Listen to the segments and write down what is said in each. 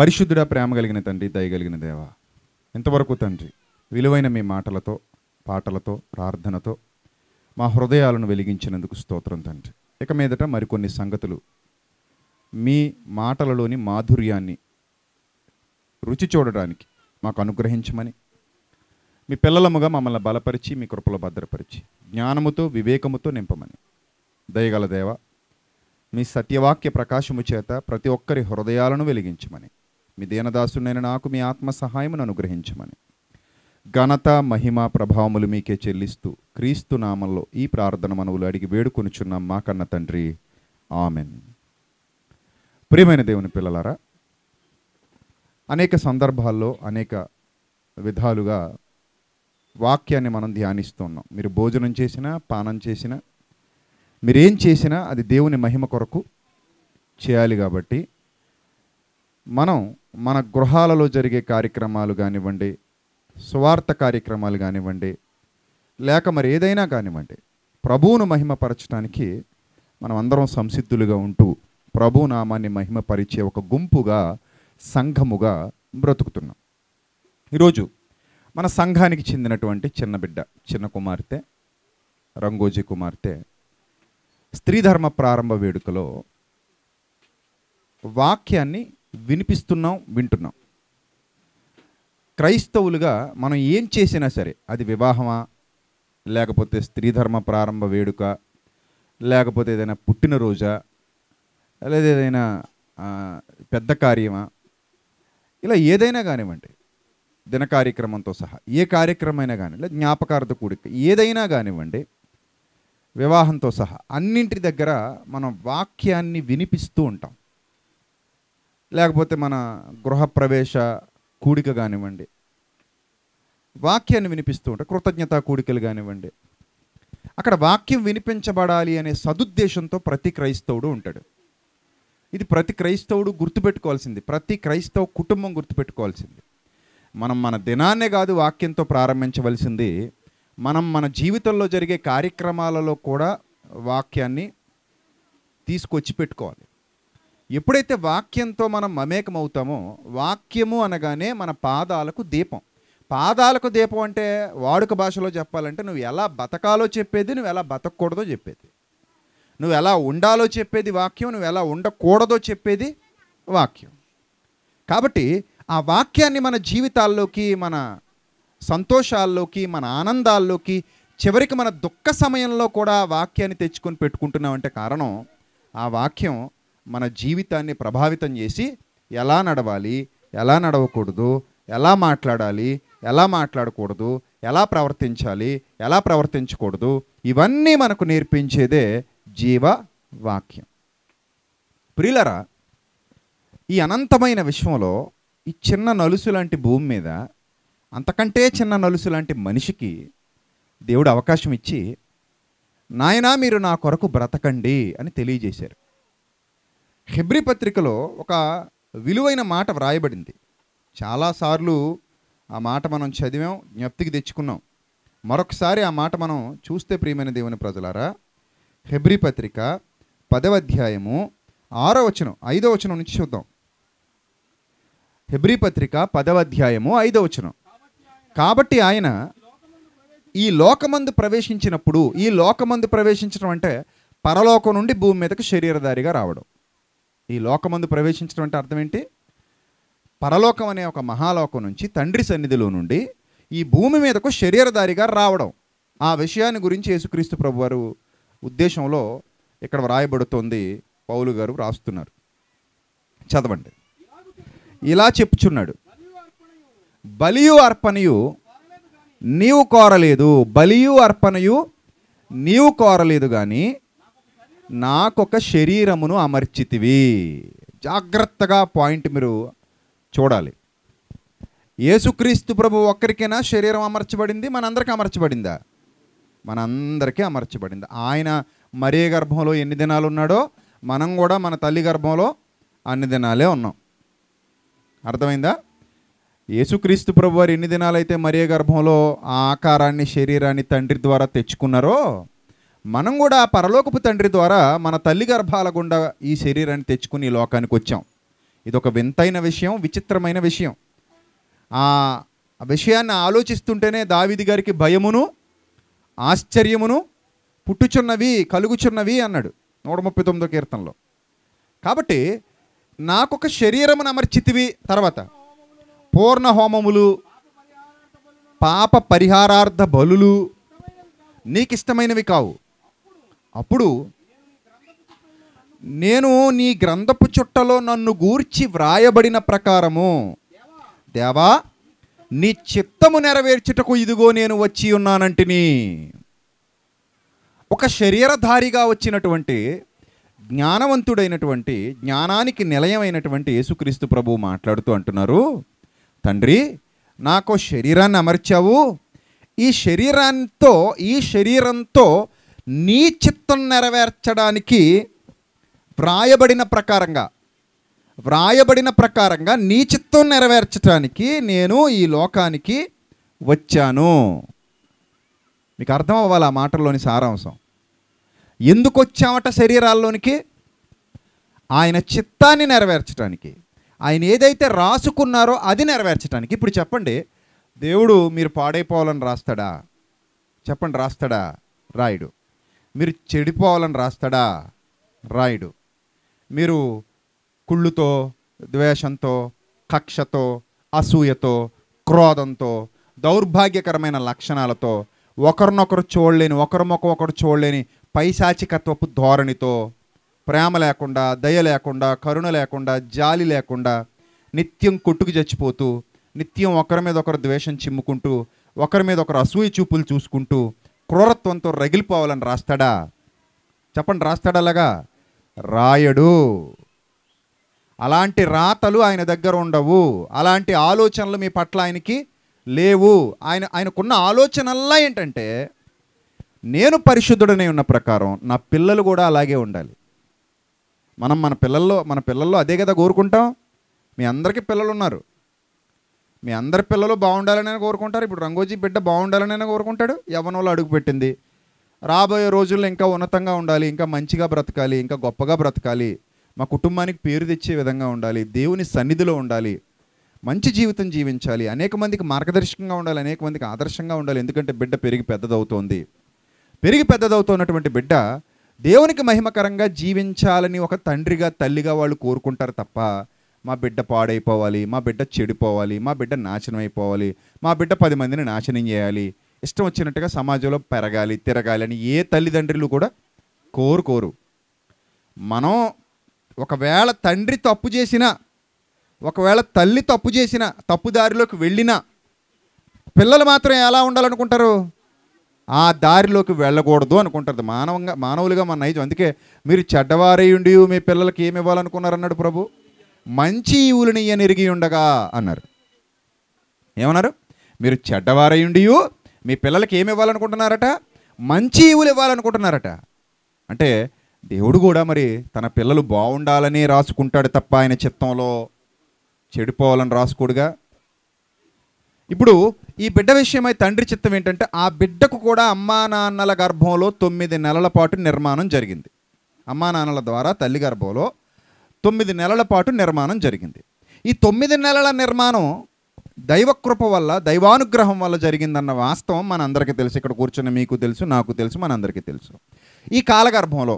పరిశుద్ధుడ ప్రేమ కలిగిన తండ్రి దయగలిగిన దేవ ఇంతవరకు తండ్రి విలువైన మీ మాటలతో పాటలతో ప్రార్థనతో మా హృదయాలను వెలిగించినందుకు స్తోత్రం తండ్రి ఇక మీదట మరికొన్ని సంగతులు మీ మాటలలోని మాధుర్యాన్ని రుచి చూడడానికి మాకు అనుగ్రహించమని మీ పిల్లలముగా మమ్మల్ని బలపరిచి మీ కృపలో భద్రపరిచి జ్ఞానముతో వివేకముతో నింపమని దయగల దేవ మీ సత్యవాక్య ప్రకాశము చేత ప్రతి ఒక్కరి హృదయాలను వెలిగించమని మీ దీనదాసుడైన నాకు మీ ఆత్మ సహాయమును అనుగ్రహించమని ఘనత మహిమ ప్రభావములు మీకే చెల్లిస్తూ క్రీస్తు నామంలో ఈ ప్రార్థన మనవులు అడిగి వేడుకొనిచున్నాం మా కన్న తండ్రి ఆమెన్ ప్రియమైన దేవుని పిల్లలారా అనేక సందర్భాల్లో అనేక విధాలుగా వాక్యాన్ని మనం ధ్యానిస్తున్నాం మీరు భోజనం చేసినా పానం చేసినా మీరేం చేసినా అది దేవుని మహిమ కొరకు చేయాలి కాబట్టి మనం మన గృహాలలో జరిగే కార్యక్రమాలు కానివ్వండి స్వార్థ కార్యక్రమాలు కానివ్వండి లేక మరి ఏదైనా కానివ్వండి ప్రభువును మహిమపరచడానికి మనం అందరం సంసిద్ధులుగా ఉంటూ ప్రభు నామాన్ని మహిమపరిచే ఒక గుంపుగా సంఘముగా బ్రతుకుతున్నాం ఈరోజు మన సంఘానికి చెందినటువంటి చిన్న బిడ్డ చిన్న కుమార్తె రంగోజీ కుమార్తె స్త్రీధర్మ ప్రారంభ వేడుకలో వాక్యాన్ని వినిపిస్తున్నాం వింటున్నాం క్రైస్తవులుగా మనం ఏం చేసినా సరే అది వివాహమా లేకపోతే స్త్రీ ధర్మ ప్రారంభ వేడుక లేకపోతే ఏదైనా పుట్టినరోజా లేదా ఏదైనా పెద్ద కార్యమా ఇలా ఏదైనా కానివ్వండి దిన కార్యక్రమంతో సహా ఏ కార్యక్రమైనా కానీ లేదా జ్ఞాపకార్థ కూడిక ఏదైనా కానివ్వండి వివాహంతో సహా అన్నింటి దగ్గర మనం వాక్యాన్ని వినిపిస్తూ ఉంటాం లేకపోతే మన గృహప్రవేశ కూడిక కానివ్వండి వాక్యాన్ని వినిపిస్తూ ఉంటారు కృతజ్ఞతా కూడికలు కానివ్వండి అక్కడ వాక్యం వినిపించబడాలి అనే సదుద్దేశంతో ప్రతి క్రైస్తవుడు ఉంటాడు ఇది ప్రతి క్రైస్తవుడు గుర్తుపెట్టుకోవాల్సింది ప్రతి క్రైస్తవ కుటుంబం గుర్తుపెట్టుకోవాల్సింది మనం మన దినాన్నే కాదు వాక్యంతో ప్రారంభించవలసింది మనం మన జీవితంలో జరిగే కార్యక్రమాలలో కూడా వాక్యాన్ని తీసుకొచ్చి పెట్టుకోవాలి ఎప్పుడైతే వాక్యంతో మనం మమేకమవుతామో వాక్యము అనగానే మన పాదాలకు దీపం పాదాలకు దీపం అంటే వాడుక భాషలో చెప్పాలంటే నువ్వు ఎలా బతకాలో చెప్పేది నువ్వు ఎలా బతకూడదో చెప్పేది నువ్వు ఎలా ఉండాలో చెప్పేది వాక్యం నువ్వు ఎలా ఉండకూడదో చెప్పేది వాక్యం కాబట్టి ఆ వాక్యాన్ని మన జీవితాల్లోకి మన సంతోషాల్లోకి మన ఆనందాల్లోకి చివరికి మన దుఃఖ సమయంలో కూడా వాక్యాన్ని తెచ్చుకొని పెట్టుకుంటున్నామంటే కారణం ఆ వాక్యం మన జీవితాన్ని ప్రభావితం చేసి ఎలా నడవాలి ఎలా నడవకూడదు ఎలా మాట్లాడాలి ఎలా మాట్లాడకూడదు ఎలా ప్రవర్తించాలి ఎలా ప్రవర్తించకూడదు ఇవన్నీ మనకు నేర్పించేదే జీవ వాక్యం ప్రిలరా ఈ అనంతమైన విశ్వంలో ఈ చిన్న నలుసు లాంటి భూమి మీద అంతకంటే చిన్న నలుసు లాంటి మనిషికి దేవుడు అవకాశం ఇచ్చి నాయనా మీరు నా కొరకు బ్రతకండి అని తెలియజేశారు హెబ్రి పత్రికలో ఒక విలువైన మాట వ్రాయబడింది చాలాసార్లు ఆ మాట మనం చదివాం జ్ఞప్తికి తెచ్చుకున్నాం మరొకసారి ఆ మాట మనం చూస్తే ప్రియమైన దేవుని ప్రజలారా హెబ్రి పత్రిక పదవ అధ్యాయము ఆరో వచనం ఐదో వచనం నుంచి చూద్దాం హెబ్రి పత్రిక పదవ అధ్యాయము ఐదో వచనం కాబట్టి ఆయన ఈ లోకమందు ప్రవేశించినప్పుడు ఈ లోకమందు ప్రవేశించడం అంటే పరలోకం నుండి భూమి మీదకు శరీరధారిగా రావడం ఈ లోకమందు ప్రవేశించడం అంటే అర్థం ఏంటి పరలోకం అనే ఒక మహాలోకం నుంచి తండ్రి సన్నిధిలో నుండి ఈ భూమి మీదకు శరీరధారిగా రావడం ఆ విషయాన్ని గురించి యేసుక్రీస్తు ప్రభు వారు ఉద్దేశంలో ఇక్కడ వ్రాయబడుతోంది పౌలు గారు రాస్తున్నారు చదవండి ఇలా చెప్పుచున్నాడు బలియు అర్పణయు నీవు కోరలేదు బలియు అర్పణయు నీవు కోరలేదు కానీ నాకొక శరీరమును అమర్చితివి జాగ్రత్తగా పాయింట్ మీరు చూడాలి యేసుక్రీస్తు ప్రభు ఒక్కరికైనా శరీరం అమర్చబడింది మనందరికీ అమర్చబడిందా మనందరికీ అమర్చబడింది ఆయన మరే గర్భంలో ఎన్ని దినాలు ఉన్నాడో మనం కూడా మన తల్లి గర్భంలో అన్ని దినాలే ఉన్నాం అర్థమైందా యేసుక్రీస్తు ప్రభు వారు ఎన్ని దినాలైతే మరే గర్భంలో ఆకారాన్ని శరీరాన్ని తండ్రి ద్వారా తెచ్చుకున్నారో మనం కూడా పరలోకపు తండ్రి ద్వారా మన తల్లి గర్భాల గుండా ఈ శరీరాన్ని తెచ్చుకుని లోకానికి వచ్చాం ఇది ఒక వింతైన విషయం విచిత్రమైన విషయం ఆ విషయాన్ని ఆలోచిస్తుంటేనే దావిది గారికి భయమును ఆశ్చర్యమును పుట్టుచున్నవి కలుగుచున్నవి అన్నాడు నూట ముప్పై తొమ్మిదో కీర్తనలో కాబట్టి నాకొక శరీరమును అమర్చితివి తర్వాత పూర్ణ హోమములు పాప పరిహారార్థ బలులు నీకిష్టమైనవి కావు అప్పుడు నేను నీ గ్రంథపు చుట్టలో నన్ను గూర్చి వ్రాయబడిన ప్రకారము దేవా నీ చిత్తము నెరవేర్చుటకు ఇదిగో నేను వచ్చి ఉన్నానంటిని ఒక శరీరధారిగా వచ్చినటువంటి జ్ఞానవంతుడైనటువంటి జ్ఞానానికి నిలయమైనటువంటి యేసుక్రీస్తు ప్రభు మాట్లాడుతూ అంటున్నారు తండ్రి నాకు శరీరాన్ని అమర్చావు ఈ శరీరాంతో ఈ శరీరంతో నీ చిత్తం నెరవేర్చడానికి వ్రాయబడిన ప్రకారంగా వ్రాయబడిన ప్రకారంగా నీ చిత్తం నెరవేర్చడానికి నేను ఈ లోకానికి వచ్చాను మీకు అర్థం అవ్వాలి ఆ మాటల్లోని సారాంశం ఎందుకు వచ్చామట శరీరాల్లోనికి ఆయన చిత్తాన్ని నెరవేర్చడానికి ఆయన ఏదైతే రాసుకున్నారో అది నెరవేర్చడానికి ఇప్పుడు చెప్పండి దేవుడు మీరు పాడైపోవాలని రాస్తాడా చెప్పండి రాస్తాడా రాయుడు మీరు చెడిపోవాలని రాస్తాడా రాయుడు మీరు కుళ్ళుతో ద్వేషంతో కక్షతో అసూయతో క్రోధంతో దౌర్భాగ్యకరమైన లక్షణాలతో ఒకరినొకరు చూడలేని ఒకరి ముఖం ఒకరు చూడలేని పైశాచికత్వపు ధోరణితో ప్రేమ లేకుండా దయ లేకుండా కరుణ లేకుండా జాలి లేకుండా నిత్యం కొట్టుకు చచ్చిపోతూ నిత్యం ఒకరి మీద ఒకరు ద్వేషం చిమ్ముకుంటూ ఒకరి మీద ఒకరు అసూయ చూపులు చూసుకుంటూ క్రూరత్వంతో రగిలిపోవాలని రాస్తాడా చెప్పండి రాస్తాడా అలాగా రాయడు అలాంటి రాతలు ఆయన దగ్గర ఉండవు అలాంటి ఆలోచనలు మీ పట్ల ఆయనకి లేవు ఆయన ఆయనకున్న ఆలోచనల్లా ఏంటంటే నేను పరిశుద్ధుడనే ఉన్న ప్రకారం నా పిల్లలు కూడా అలాగే ఉండాలి మనం మన పిల్లల్లో మన పిల్లల్లో అదే కదా కోరుకుంటాం మీ అందరికీ పిల్లలు ఉన్నారు మీ అందరి పిల్లలు బాగుండాలని కోరుకుంటారు ఇప్పుడు రంగోజీ బిడ్డ బాగుండాలని కోరుకుంటాడు యవనంలో అడుగుపెట్టింది రాబోయే రోజుల్లో ఇంకా ఉన్నతంగా ఉండాలి ఇంకా మంచిగా బ్రతకాలి ఇంకా గొప్పగా బ్రతకాలి మా కుటుంబానికి పేరు తెచ్చే విధంగా ఉండాలి దేవుని సన్నిధిలో ఉండాలి మంచి జీవితం జీవించాలి అనేక మందికి మార్గదర్శకంగా ఉండాలి అనేక మందికి ఆదర్శంగా ఉండాలి ఎందుకంటే బిడ్డ పెరిగి పెద్దదవుతోంది పెరిగి పెద్దదవుతున్నటువంటి బిడ్డ దేవునికి మహిమకరంగా జీవించాలని ఒక తండ్రిగా తల్లిగా వాళ్ళు కోరుకుంటారు తప్ప మా బిడ్డ పాడైపోవాలి మా బిడ్డ చెడిపోవాలి మా బిడ్డ నాశనం అయిపోవాలి మా బిడ్డ పది మందిని నాశనం చేయాలి ఇష్టం వచ్చినట్టుగా సమాజంలో పెరగాలి తిరగాలి అని ఏ తల్లిదండ్రులు కూడా కోరుకోరు మనం ఒకవేళ తండ్రి తప్పు చేసినా ఒకవేళ తల్లి తప్పు చేసినా తప్పుదారిలోకి వెళ్ళినా పిల్లలు మాత్రం ఎలా ఉండాలనుకుంటారు ఆ దారిలోకి వెళ్ళకూడదు అనుకుంటారు మానవంగా మానవులుగా మన నైజం అందుకే మీరు చెడ్డవారై ఉండి మీ పిల్లలకి ఏమి ఇవ్వాలనుకున్నారన్నాడు ప్రభు మంచి ఈవులని ఎరిగి ఉండగా అన్నారు ఏమన్నారు మీరు ఉండి మీ పిల్లలకి ఏమి ఇవ్వాలనుకుంటున్నారట మంచి ఈవులు ఇవ్వాలనుకుంటున్నారట అంటే దేవుడు కూడా మరి తన పిల్లలు బాగుండాలని రాసుకుంటాడు తప్ప ఆయన చిత్తంలో చెడిపోవాలని రాసుకోడుగా ఇప్పుడు ఈ బిడ్డ విషయమై తండ్రి చిత్తం ఏంటంటే ఆ బిడ్డకు కూడా అమ్మా నాన్నల గర్భంలో తొమ్మిది నెలల పాటు నిర్మాణం జరిగింది అమ్మా నాన్నల ద్వారా తల్లి గర్భంలో తొమ్మిది నెలల పాటు నిర్మాణం జరిగింది ఈ తొమ్మిది నెలల నిర్మాణం దైవకృప వల్ల దైవానుగ్రహం వల్ల జరిగిందన్న వాస్తవం మనందరికీ తెలుసు ఇక్కడ కూర్చొని మీకు తెలుసు నాకు తెలుసు మనందరికీ తెలుసు ఈ కాలగర్భంలో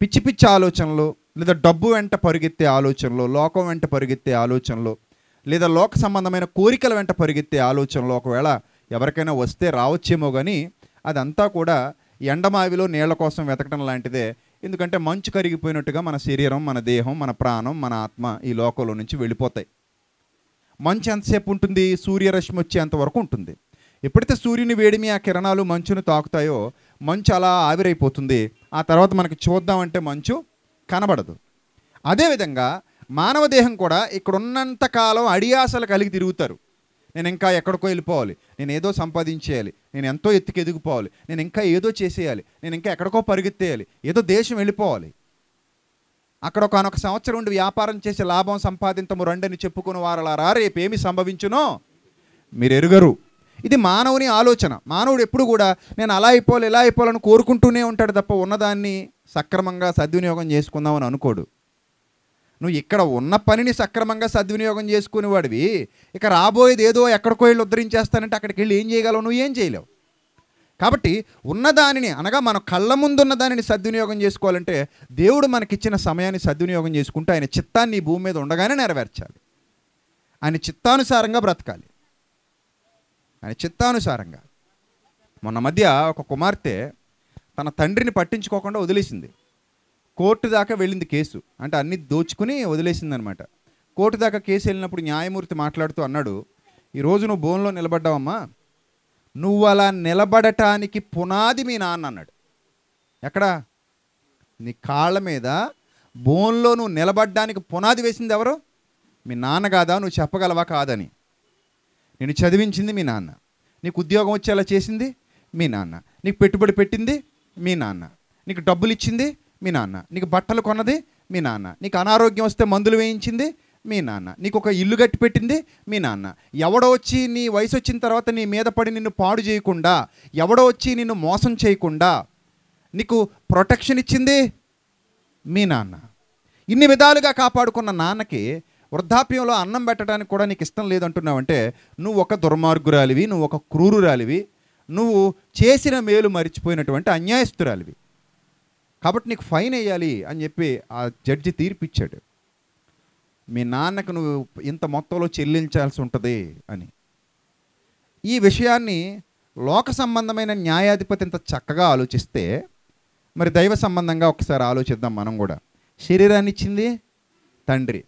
పిచ్చి పిచ్చి ఆలోచనలు లేదా డబ్బు వెంట పరిగెత్తే ఆలోచనలు లోకం వెంట పరిగెత్తే ఆలోచనలు లేదా లోక సంబంధమైన కోరికల వెంట పరిగెత్తే ఆలోచనలు ఒకవేళ ఎవరికైనా వస్తే రావచ్చేమో కానీ అదంతా కూడా ఎండమావిలో నీళ్ల కోసం వెతకడం లాంటిదే ఎందుకంటే మంచు కరిగిపోయినట్టుగా మన శరీరం మన దేహం మన ప్రాణం మన ఆత్మ ఈ లోకంలో నుంచి వెళ్ళిపోతాయి మంచు ఎంతసేపు ఉంటుంది సూర్యరశ్మి వచ్చేంత వరకు ఉంటుంది ఎప్పుడైతే సూర్యుని వేడిమి ఆ కిరణాలు మంచును తాకుతాయో మంచు అలా ఆవిరైపోతుంది ఆ తర్వాత మనకి చూద్దామంటే మంచు కనబడదు అదేవిధంగా మానవ దేహం కూడా ఇక్కడ కాలం అడియాసలు కలిగి తిరుగుతారు నేను ఇంకా ఎక్కడికో వెళ్ళిపోవాలి నేను ఏదో సంపాదించేయాలి నేను ఎంతో ఎత్తుకు ఎదిగిపోవాలి నేను ఇంకా ఏదో చేసేయాలి నేను ఇంకా ఎక్కడికో పరిగెత్తేయాలి ఏదో దేశం వెళ్ళిపోవాలి అక్కడ ఒకనొక సంవత్సరం ఉండి వ్యాపారం చేసి లాభం సంపాదించము రెండని చెప్పుకున్న వారలారా రేపేమి సంభవించునో మీరు ఎరుగరు ఇది మానవుని ఆలోచన మానవుడు ఎప్పుడు కూడా నేను అలా అయిపోవాలి ఇలా అయిపోవాలని కోరుకుంటూనే ఉంటాడు తప్ప ఉన్నదాన్ని సక్రమంగా సద్వినియోగం చేసుకుందామని అనుకోడు నువ్వు ఇక్కడ ఉన్న పనిని సక్రమంగా సద్వినియోగం చేసుకునేవాడివి ఇక రాబోయేది ఏదో ఎక్కడికో వెళ్ళి ఉద్ధరించేస్తానంటే అక్కడికి వెళ్ళి ఏం చేయగలవు నువ్వు ఏం చేయలేవు కాబట్టి ఉన్నదానిని అనగా మన కళ్ళ ముందున్న దానిని సద్వినియోగం చేసుకోవాలంటే దేవుడు మనకిచ్చిన సమయాన్ని సద్వినియోగం చేసుకుంటే ఆయన చిత్తాన్ని ఈ భూమి మీద ఉండగానే నెరవేర్చాలి ఆయన చిత్తానుసారంగా బ్రతకాలి ఆయన చిత్తానుసారంగా మొన్న మధ్య ఒక కుమార్తె తన తండ్రిని పట్టించుకోకుండా వదిలేసింది కోర్టు దాకా వెళ్ళింది కేసు అంటే అన్ని దోచుకుని వదిలేసిందనమాట కోర్టు దాకా కేసు వెళ్ళినప్పుడు న్యాయమూర్తి మాట్లాడుతూ అన్నాడు ఈరోజు నువ్వు బోన్లో నిలబడ్డావమ్మా నువ్వు అలా నిలబడటానికి పునాది మీ నాన్న అన్నాడు ఎక్కడ నీ కాళ్ళ మీద బోన్లో నువ్వు నిలబడ్డానికి పునాది వేసింది ఎవరు మీ నాన్న కాదా నువ్వు చెప్పగలవా కాదని నేను చదివించింది మీ నాన్న నీకు ఉద్యోగం వచ్చేలా చేసింది మీ నాన్న నీకు పెట్టుబడి పెట్టింది మీ నాన్న నీకు డబ్బులు ఇచ్చింది మీ నాన్న నీకు బట్టలు కొన్నది మీ నాన్న నీకు అనారోగ్యం వస్తే మందులు వేయించింది మీ నాన్న నీకు ఒక ఇల్లు కట్టి పెట్టింది మీ నాన్న ఎవడో వచ్చి నీ వయసు వచ్చిన తర్వాత నీ మీద పడి నిన్ను పాడు చేయకుండా ఎవడో వచ్చి నిన్ను మోసం చేయకుండా నీకు ప్రొటెక్షన్ ఇచ్చింది మీ నాన్న ఇన్ని విధాలుగా కాపాడుకున్న నాన్నకి వృద్ధాప్యంలో అన్నం పెట్టడానికి కూడా నీకు ఇష్టం లేదంటున్నావంటే నువ్వు ఒక దుర్మార్గురాలివి నువ్వు ఒక క్రూరురాలివి నువ్వు చేసిన మేలు మరిచిపోయినటువంటి అన్యాయస్తురాలివి కాబట్టి నీకు ఫైన్ వేయాలి అని చెప్పి ఆ జడ్జి తీర్పిచ్చాడు మీ నాన్నకు నువ్వు ఇంత మొత్తంలో చెల్లించాల్సి ఉంటుంది అని ఈ విషయాన్ని లోక సంబంధమైన న్యాయాధిపతి ఇంత చక్కగా ఆలోచిస్తే మరి దైవ సంబంధంగా ఒకసారి ఆలోచిద్దాం మనం కూడా శరీరాన్ని ఇచ్చింది తండ్రి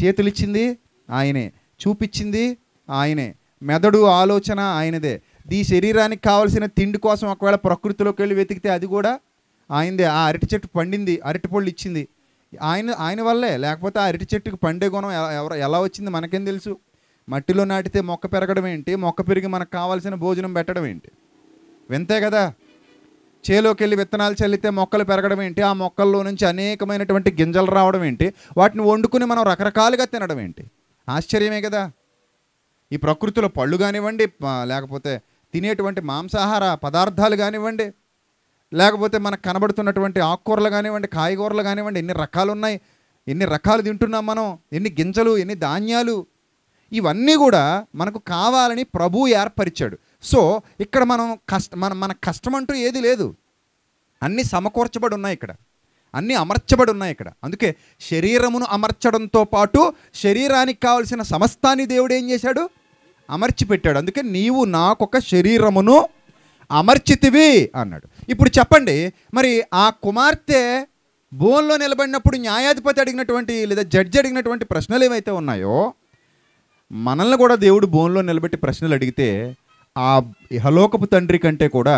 చేతులు ఇచ్చింది ఆయనే చూపించింది ఆయనే మెదడు ఆలోచన ఆయనదే ఈ శరీరానికి కావలసిన తిండి కోసం ఒకవేళ ప్రకృతిలోకి వెళ్ళి వెతికితే అది కూడా ఆయనదే ఆ అరటి చెట్టు పండింది అరటి పళ్ళు ఇచ్చింది ఆయన ఆయన వల్లే లేకపోతే ఆ అరటి చెట్టుకి పండే గుణం ఎవరు ఎలా వచ్చింది మనకేం తెలుసు మట్టిలో నాటితే మొక్క పెరగడం ఏంటి మొక్క పెరిగి మనకు కావాల్సిన భోజనం పెట్టడం ఏంటి వింతే కదా చేలోకి వెళ్ళి విత్తనాలు చల్లితే మొక్కలు పెరగడం ఏంటి ఆ మొక్కల్లో నుంచి అనేకమైనటువంటి గింజలు రావడం ఏంటి వాటిని వండుకుని మనం రకరకాలుగా తినడం ఏంటి ఆశ్చర్యమే కదా ఈ ప్రకృతిలో పళ్ళు కానివ్వండి లేకపోతే తినేటువంటి మాంసాహార పదార్థాలు కానివ్వండి లేకపోతే మనకు కనబడుతున్నటువంటి ఆకుకూరలు కానివ్వండి కాయగూరలు కానివ్వండి ఎన్ని రకాలు ఉన్నాయి ఎన్ని రకాలు తింటున్నాం మనం ఎన్ని గింజలు ఎన్ని ధాన్యాలు ఇవన్నీ కూడా మనకు కావాలని ప్రభువు ఏర్పరిచాడు సో ఇక్కడ మనం కష్ట మన మన కష్టం అంటూ ఏది లేదు అన్నీ సమకూర్చబడి ఉన్నాయి ఇక్కడ అన్నీ అమర్చబడి ఉన్నాయి ఇక్కడ అందుకే శరీరమును అమర్చడంతో పాటు శరీరానికి కావలసిన సమస్తాన్ని దేవుడు ఏం చేశాడు అమర్చి పెట్టాడు అందుకే నీవు నాకొక శరీరమును అమర్చితివి అన్నాడు ఇప్పుడు చెప్పండి మరి ఆ కుమార్తె బోన్లో నిలబడినప్పుడు న్యాయాధిపతి అడిగినటువంటి లేదా జడ్జి అడిగినటువంటి ప్రశ్నలు ఏవైతే ఉన్నాయో మనల్ని కూడా దేవుడు బోన్లో నిలబెట్టి ప్రశ్నలు అడిగితే ఆ ఇహలోకపు తండ్రి కంటే కూడా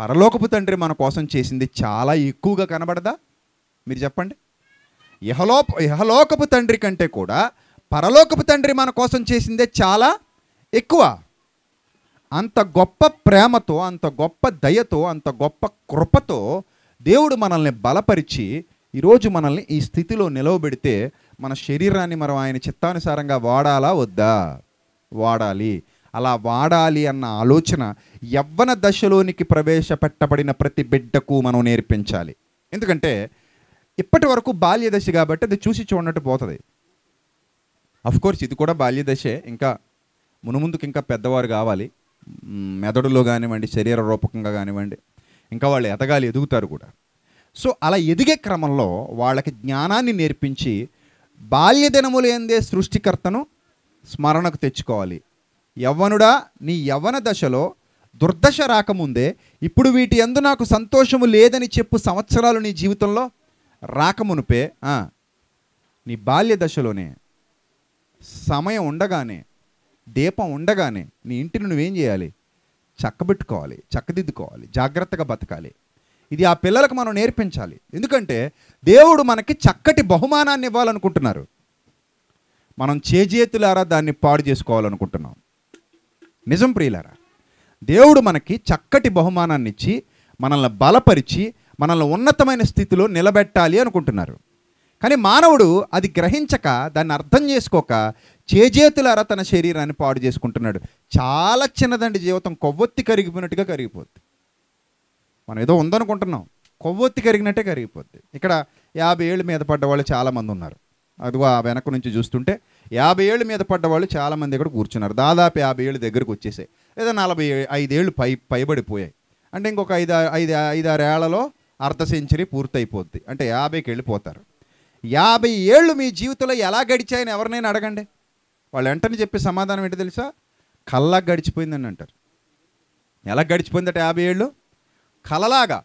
పరలోకపు తండ్రి మన కోసం చేసింది చాలా ఎక్కువగా కనబడదా మీరు చెప్పండి ఇహలోప ఇహలోకపు తండ్రి కంటే కూడా పరలోకపు తండ్రి మన కోసం చేసిందే చాలా ఎక్కువ అంత గొప్ప ప్రేమతో అంత గొప్ప దయతో అంత గొప్ప కృపతో దేవుడు మనల్ని బలపరిచి ఈరోజు మనల్ని ఈ స్థితిలో నిలవబెడితే మన శరీరాన్ని మనం ఆయన చిత్తానుసారంగా వాడాలా వద్దా వాడాలి అలా వాడాలి అన్న ఆలోచన యవ్వన దశలోనికి ప్రవేశపెట్టబడిన ప్రతి బిడ్డకు మనం నేర్పించాలి ఎందుకంటే ఇప్పటి వరకు బాల్యదశ కాబట్టి అది చూసి చూడనట్టు పోతుంది అఫ్కోర్స్ ఇది కూడా బాల్యదశే ఇంకా మునుముందుకు ఇంకా పెద్దవారు కావాలి మెదడులో కానివ్వండి శరీర రూపకంగా కానివ్వండి ఇంకా వాళ్ళు ఎదగాలి ఎదుగుతారు కూడా సో అలా ఎదిగే క్రమంలో వాళ్ళకి జ్ఞానాన్ని నేర్పించి ఎందే సృష్టికర్తను స్మరణకు తెచ్చుకోవాలి యవ్వనుడా నీ యవ్వన దశలో దుర్దశ రాకముందే ఇప్పుడు వీటి ఎందు నాకు సంతోషము లేదని చెప్పు సంవత్సరాలు నీ జీవితంలో రాకమునుపే నీ బాల్య దశలోనే సమయం ఉండగానే దీపం ఉండగానే నీ ఇంటిని నువ్వేం చేయాలి చక్కబెట్టుకోవాలి చక్కదిద్దుకోవాలి జాగ్రత్తగా బతకాలి ఇది ఆ పిల్లలకు మనం నేర్పించాలి ఎందుకంటే దేవుడు మనకి చక్కటి బహుమానాన్ని ఇవ్వాలనుకుంటున్నారు మనం చేజేతులారా దాన్ని పాడు చేసుకోవాలనుకుంటున్నాం నిజం ప్రియులారా దేవుడు మనకి చక్కటి బహుమానాన్ని ఇచ్చి మనల్ని బలపరిచి మనల్ని ఉన్నతమైన స్థితిలో నిలబెట్టాలి అనుకుంటున్నారు కానీ మానవుడు అది గ్రహించక దాన్ని అర్థం చేసుకోక చేజేతులారా తన శరీరాన్ని పాడు చేసుకుంటున్నాడు చాలా చిన్నదండి జీవితం కొవ్వొత్తి కరిగిపోయినట్టుగా కరిగిపోద్ది మనం ఏదో ఉందనుకుంటున్నాం కొవ్వొత్తి కరిగినట్టే కరిగిపోద్ది ఇక్కడ యాభై ఏళ్ళు మీద పడ్డ వాళ్ళు చాలామంది ఉన్నారు అది ఆ వెనక నుంచి చూస్తుంటే యాభై ఏళ్ళు మీద పడ్డ వాళ్ళు చాలామంది ఇక్కడ కూర్చున్నారు దాదాపు యాభై ఏళ్ళు దగ్గరకు వచ్చేసాయి లేదా నలభై ఐదేళ్ళు పై పైబడిపోయాయి అంటే ఇంకొక ఐదు ఐదు ఐదారేళ్లలో అర్ధ సెంచరీ పూర్తయిపోద్ది అంటే యాభైకి వెళ్ళిపోతారు యాభై ఏళ్ళు మీ జీవితంలో ఎలా గడిచాయని ఎవరినైనా అడగండి వాళ్ళు వెంటనే చెప్పే సమాధానం ఏంటి తెలుసా కళ్ళ గడిచిపోయిందని అంటారు ఎలా గడిచిపోయిందట యాభై ఏళ్ళు కలలాగా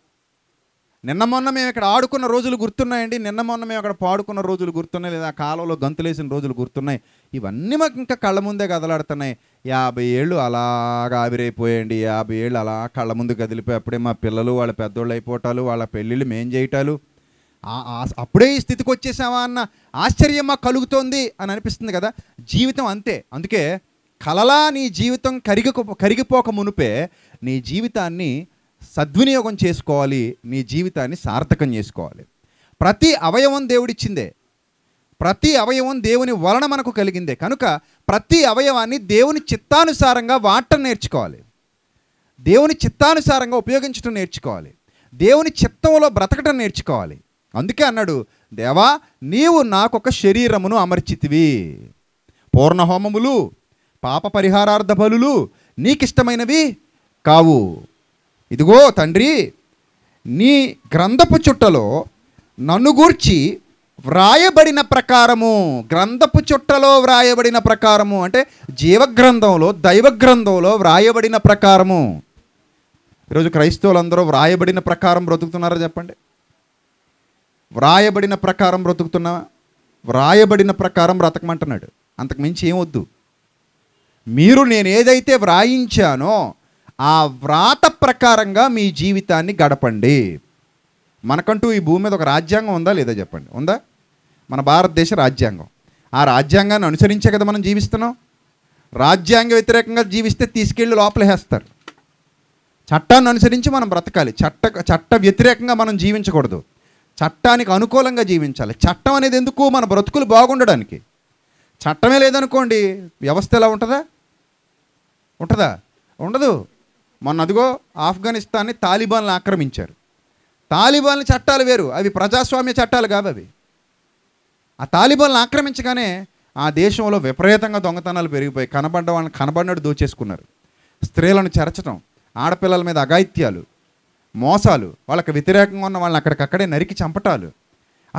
నిన్న మొన్న మేము ఇక్కడ ఆడుకున్న రోజులు గుర్తున్నాయండి నిన్న మొన్న మేము అక్కడ పాడుకున్న రోజులు గుర్తున్నాయి లేదా కాలంలో గంతులేసిన రోజులు గుర్తున్నాయి ఇవన్నీ మాకు ఇంకా కళ్ళ ముందే కదలాడుతున్నాయి యాభై ఏళ్ళు అలాగా ఆవిరైపోయాయండి యాభై ఏళ్ళు అలా కళ్ళ ముందు కదిలిపోయి అప్పుడే మా పిల్లలు వాళ్ళ పెద్దోళ్ళు అయిపోవటాలు వాళ్ళ పెళ్ళిళ్ళు మేం చేయటాలు అప్పుడే ఈ స్థితికి వచ్చేసావా అన్న ఆశ్చర్యమా కలుగుతోంది అని అనిపిస్తుంది కదా జీవితం అంతే అందుకే కలలా నీ జీవితం కరిగి కరిగిపోక మునిపే నీ జీవితాన్ని సద్వినియోగం చేసుకోవాలి నీ జీవితాన్ని సార్థకం చేసుకోవాలి ప్రతి అవయవం దేవుడిచ్చిందే ప్రతి అవయవం దేవుని వలన మనకు కలిగిందే కనుక ప్రతి అవయవాన్ని దేవుని చిత్తానుసారంగా వాడటం నేర్చుకోవాలి దేవుని చిత్తానుసారంగా ఉపయోగించడం నేర్చుకోవాలి దేవుని చిత్తంలో బ్రతకటం నేర్చుకోవాలి అందుకే అన్నాడు దేవా నీవు నాకొక శరీరమును అమర్చితివి పూర్ణహోమములు పాప పరిహారార్థ బలులు నీకిష్టమైనవి కావు ఇదిగో తండ్రి నీ గ్రంథపు చుట్టలో నన్ను గూర్చి వ్రాయబడిన ప్రకారము గ్రంథపు చుట్టలో వ్రాయబడిన ప్రకారము అంటే జీవగ్రంథంలో దైవ వ్రాయబడిన ప్రకారము ఈరోజు క్రైస్తవులందరూ వ్రాయబడిన ప్రకారం బ్రతుకుతున్నారా చెప్పండి వ్రాయబడిన ప్రకారం బ్రతుకుతున్నా వ్రాయబడిన ప్రకారం బ్రతకమంటున్నాడు అంతకుమించి ఏమొద్దు మీరు నేను ఏదైతే వ్రాయించానో ఆ వ్రాత ప్రకారంగా మీ జీవితాన్ని గడపండి మనకంటూ ఈ భూమి మీద ఒక రాజ్యాంగం ఉందా లేదా చెప్పండి ఉందా మన భారతదేశ రాజ్యాంగం ఆ రాజ్యాంగాన్ని అనుసరించే కదా మనం జీవిస్తున్నాం రాజ్యాంగ వ్యతిరేకంగా జీవిస్తే తీసుకెళ్ళి లోపల వేస్తారు చట్టాన్ని అనుసరించి మనం బ్రతకాలి చట్ట చట్ట వ్యతిరేకంగా మనం జీవించకూడదు చట్టానికి అనుకూలంగా జీవించాలి చట్టం అనేది ఎందుకు మన బ్రతుకులు బాగుండడానికి చట్టమే లేదనుకోండి వ్యవస్థ ఎలా ఉంటుందా ఉంటుందా ఉండదు మొన్న అదిగో ఆఫ్ఘనిస్తాన్ని తాలిబాన్లు ఆక్రమించారు తాలిబాన్ల చట్టాలు వేరు అవి ప్రజాస్వామ్య చట్టాలు కాదు అవి ఆ తాలిబాన్లు ఆక్రమించగానే ఆ దేశంలో విపరీతంగా దొంగతనాలు పెరిగిపోయి కనబడ్డ వాళ్ళని కనబడినట్టు దోచేసుకున్నారు స్త్రీలను చెరచడం ఆడపిల్లల మీద అఘాయిత్యాలు మోసాలు వాళ్ళకి వ్యతిరేకంగా ఉన్న వాళ్ళని అక్కడికక్కడే నరికి చంపటాలు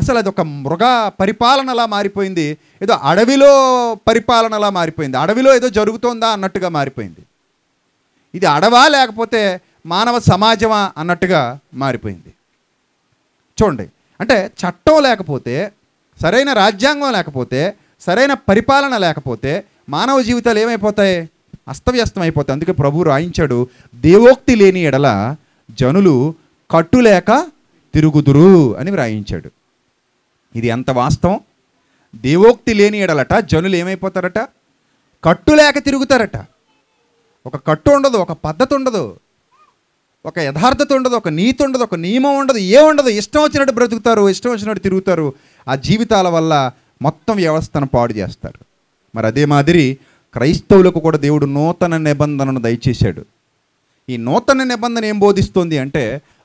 అసలు అది ఒక మృగ పరిపాలనలా మారిపోయింది ఏదో అడవిలో పరిపాలనలా మారిపోయింది అడవిలో ఏదో జరుగుతోందా అన్నట్టుగా మారిపోయింది ఇది అడవా లేకపోతే మానవ సమాజమా అన్నట్టుగా మారిపోయింది చూడండి అంటే చట్టం లేకపోతే సరైన రాజ్యాంగం లేకపోతే సరైన పరిపాలన లేకపోతే మానవ జీవితాలు ఏమైపోతాయి అస్తవ్యస్తమైపోతాయి అందుకే ప్రభు రాయించాడు దేవోక్తి లేని ఎడల జనులు కట్టులేక తిరుగుదురు అని వ్రాయించాడు ఇది ఎంత వాస్తవం దేవోక్తి లేని ఎడలట జనులు ఏమైపోతారట కట్టులేక తిరుగుతారట ఒక కట్టు ఉండదు ఒక పద్ధతి ఉండదు ఒక యథార్థత ఉండదు ఒక నీతి ఉండదు ఒక నియమం ఉండదు ఏ ఉండదు ఇష్టం వచ్చినట్టు బ్రతుకుతారు ఇష్టం వచ్చినట్టు తిరుగుతారు ఆ జీవితాల వల్ల మొత్తం వ్యవస్థను పాడు చేస్తారు మరి అదే మాదిరి క్రైస్తవులకు కూడా దేవుడు నూతన నిబంధనను దయచేశాడు ఈ నూతన నిబంధన ఏం బోధిస్తుంది అంటే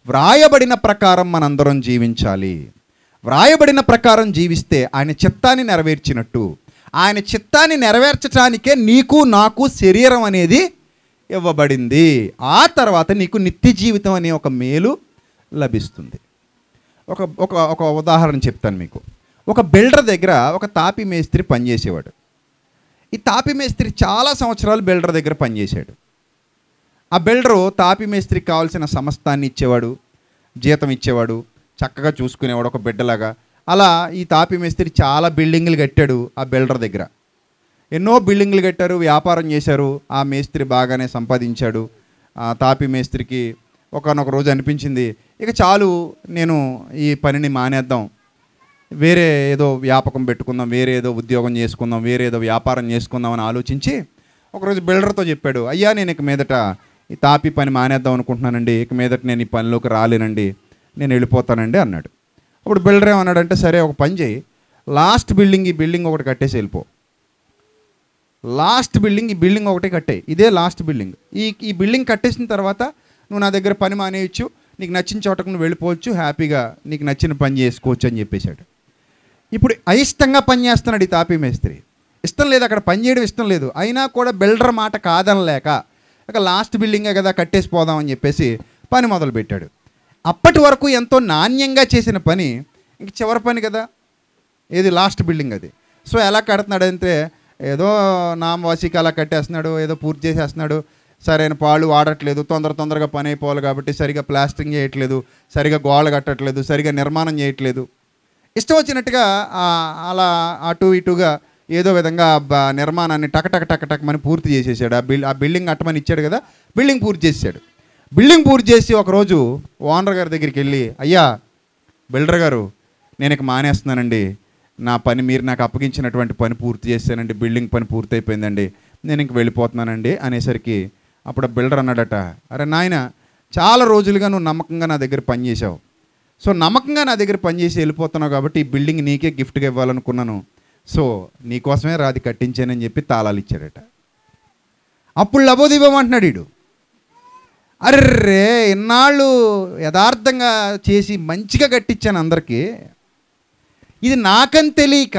వ్రాయబడిన ప్రకారం మనందరం జీవించాలి వ్రాయబడిన ప్రకారం జీవిస్తే ఆయన చిత్తాన్ని నెరవేర్చినట్టు ఆయన చిత్తాన్ని నెరవేర్చడానికే నీకు నాకు శరీరం అనేది ఇవ్వబడింది ఆ తర్వాత నీకు నిత్య జీవితం అనే ఒక మేలు లభిస్తుంది ఒక ఒక ఒక ఉదాహరణ చెప్తాను మీకు ఒక బిల్డర్ దగ్గర ఒక తాపి మేస్త్రి పనిచేసేవాడు ఈ తాపి మేస్త్రి చాలా సంవత్సరాలు బిల్డర్ దగ్గర పనిచేశాడు ఆ బిల్డరు తాపి మేస్త్రికి కావాల్సిన సమస్తాన్ని ఇచ్చేవాడు జీతం ఇచ్చేవాడు చక్కగా చూసుకునేవాడు ఒక బిడ్డలాగా అలా ఈ తాపి మేస్త్రి చాలా బిల్డింగ్లు కట్టాడు ఆ బిల్డర్ దగ్గర ఎన్నో బిల్డింగ్లు కట్టారు వ్యాపారం చేశారు ఆ మేస్త్రి బాగానే సంపాదించాడు ఆ తాపి మేస్త్రికి ఒకనొక రోజు అనిపించింది ఇక చాలు నేను ఈ పనిని మానేద్దాం వేరే ఏదో వ్యాపకం పెట్టుకుందాం వేరే ఏదో ఉద్యోగం చేసుకుందాం వేరే ఏదో వ్యాపారం చేసుకుందాం అని ఆలోచించి ఒకరోజు బిల్డర్తో చెప్పాడు అయ్యా నేను ఇక మీదట ఈ తాపి పని మానేద్దాం అనుకుంటున్నానండి ఇక మీదట నేను ఈ పనిలోకి రాలేనండి నేను వెళ్ళిపోతానండి అన్నాడు అప్పుడు బిల్డర్ ఏమన్నాడంటే సరే ఒక పని చేయి లాస్ట్ బిల్డింగ్ ఈ బిల్డింగ్ ఒకటి కట్టేసి వెళ్ళిపో లాస్ట్ బిల్డింగ్ ఈ బిల్డింగ్ ఒకటే కట్టే ఇదే లాస్ట్ బిల్డింగ్ ఈ ఈ బిల్డింగ్ కట్టేసిన తర్వాత నువ్వు నా దగ్గర పని మానేయచ్చు నీకు నచ్చిన చోటకు నువ్వు వెళ్ళిపోవచ్చు హ్యాపీగా నీకు నచ్చిన పని చేసుకోవచ్చు అని చెప్పేశాడు ఇప్పుడు అయిష్టంగా పని చేస్తున్నాడు ఈ తాపీ మేస్త్రి ఇష్టం లేదు అక్కడ పని చేయడం ఇష్టం లేదు అయినా కూడా బిల్డర్ మాట కాదనలేక ఇక లాస్ట్ బిల్డింగే కదా కట్టేసిపోదాం అని చెప్పేసి పని మొదలుపెట్టాడు అప్పటి వరకు ఎంతో నాణ్యంగా చేసిన పని ఇంక చివరి పని కదా ఏది లాస్ట్ బిల్డింగ్ అది సో ఎలా కడుతున్నాడు అంటే ఏదో నామవాసికి అలా కట్టేస్తున్నాడు ఏదో పూర్తి చేసేస్తున్నాడు సరైన పాలు వాడట్లేదు తొందర తొందరగా పని అయిపోవాలి కాబట్టి సరిగా ప్లాస్టింగ్ చేయట్లేదు సరిగా గోడ కట్టట్లేదు సరిగా నిర్మాణం చేయట్లేదు ఇష్టం వచ్చినట్టుగా అలా అటు ఇటుగా ఏదో విధంగా నిర్మాణాన్ని టక టక టక టక్ అని పూర్తి చేసేసాడు ఆ బిల్ ఆ బిల్డింగ్ అట్టమని ఇచ్చాడు కదా బిల్డింగ్ పూర్తి చేసాడు బిల్డింగ్ పూర్తి చేసి ఒకరోజు ఓనర్ గారి దగ్గరికి వెళ్ళి అయ్యా బిల్డర్ గారు నేను ఇక మానేస్తున్నానండి నా పని మీరు నాకు అప్పగించినటువంటి పని పూర్తి చేశానండి బిల్డింగ్ పని పూర్తి అయిపోయిందండి నేను ఇంక వెళ్ళిపోతున్నానండి అనేసరికి అప్పుడు బిల్డర్ అన్నాడట అరే నాయన చాలా రోజులుగా నువ్వు నమ్మకంగా నా దగ్గర పనిచేసావు సో నమ్మకంగా నా దగ్గర పనిచేసి వెళ్ళిపోతున్నావు కాబట్టి ఈ బిల్డింగ్ నీకే గిఫ్ట్గా ఇవ్వాలనుకున్నాను సో నీకోసమే రాది కట్టించానని చెప్పి తాళాలు ఇచ్చాడట అప్పుడు లబోదీపం అంటున్నాడు వీడు అర్రే ఇన్నాళ్ళు యథార్థంగా చేసి మంచిగా కట్టించాను అందరికీ ఇది నాకని తెలియక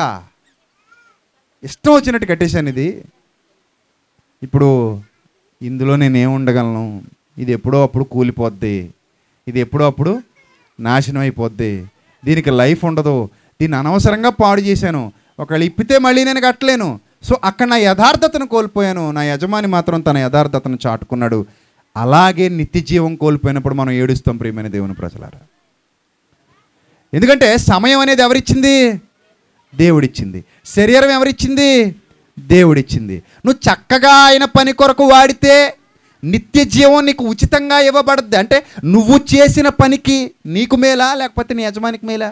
ఇష్టం వచ్చినట్టు కట్టేశాను ఇది ఇప్పుడు ఇందులో నేనేం ఉండగలను ఇది ఎప్పుడో అప్పుడు కూలిపోద్ది ఇది ఎప్పుడో అప్పుడు నాశనం అయిపోద్ది దీనికి లైఫ్ ఉండదు దీన్ని అనవసరంగా పాడు చేశాను ఒకవేళ ఇప్పితే మళ్ళీ నేను కట్టలేను సో అక్కడ నా యథార్థతను కోల్పోయాను నా యజమాని మాత్రం తన యథార్థతను చాటుకున్నాడు అలాగే నిత్య జీవం కోల్పోయినప్పుడు మనం ఏడుస్తాం ప్రియమైన దేవుని ప్రజలారా ఎందుకంటే సమయం అనేది ఎవరిచ్చింది దేవుడిచ్చింది శరీరం ఎవరిచ్చింది దేవుడిచ్చింది నువ్వు చక్కగా ఆయన పని కొరకు వాడితే నిత్య జీవం నీకు ఉచితంగా ఇవ్వబడద్ది అంటే నువ్వు చేసిన పనికి నీకు మేలా లేకపోతే నీ యజమానికి మేలా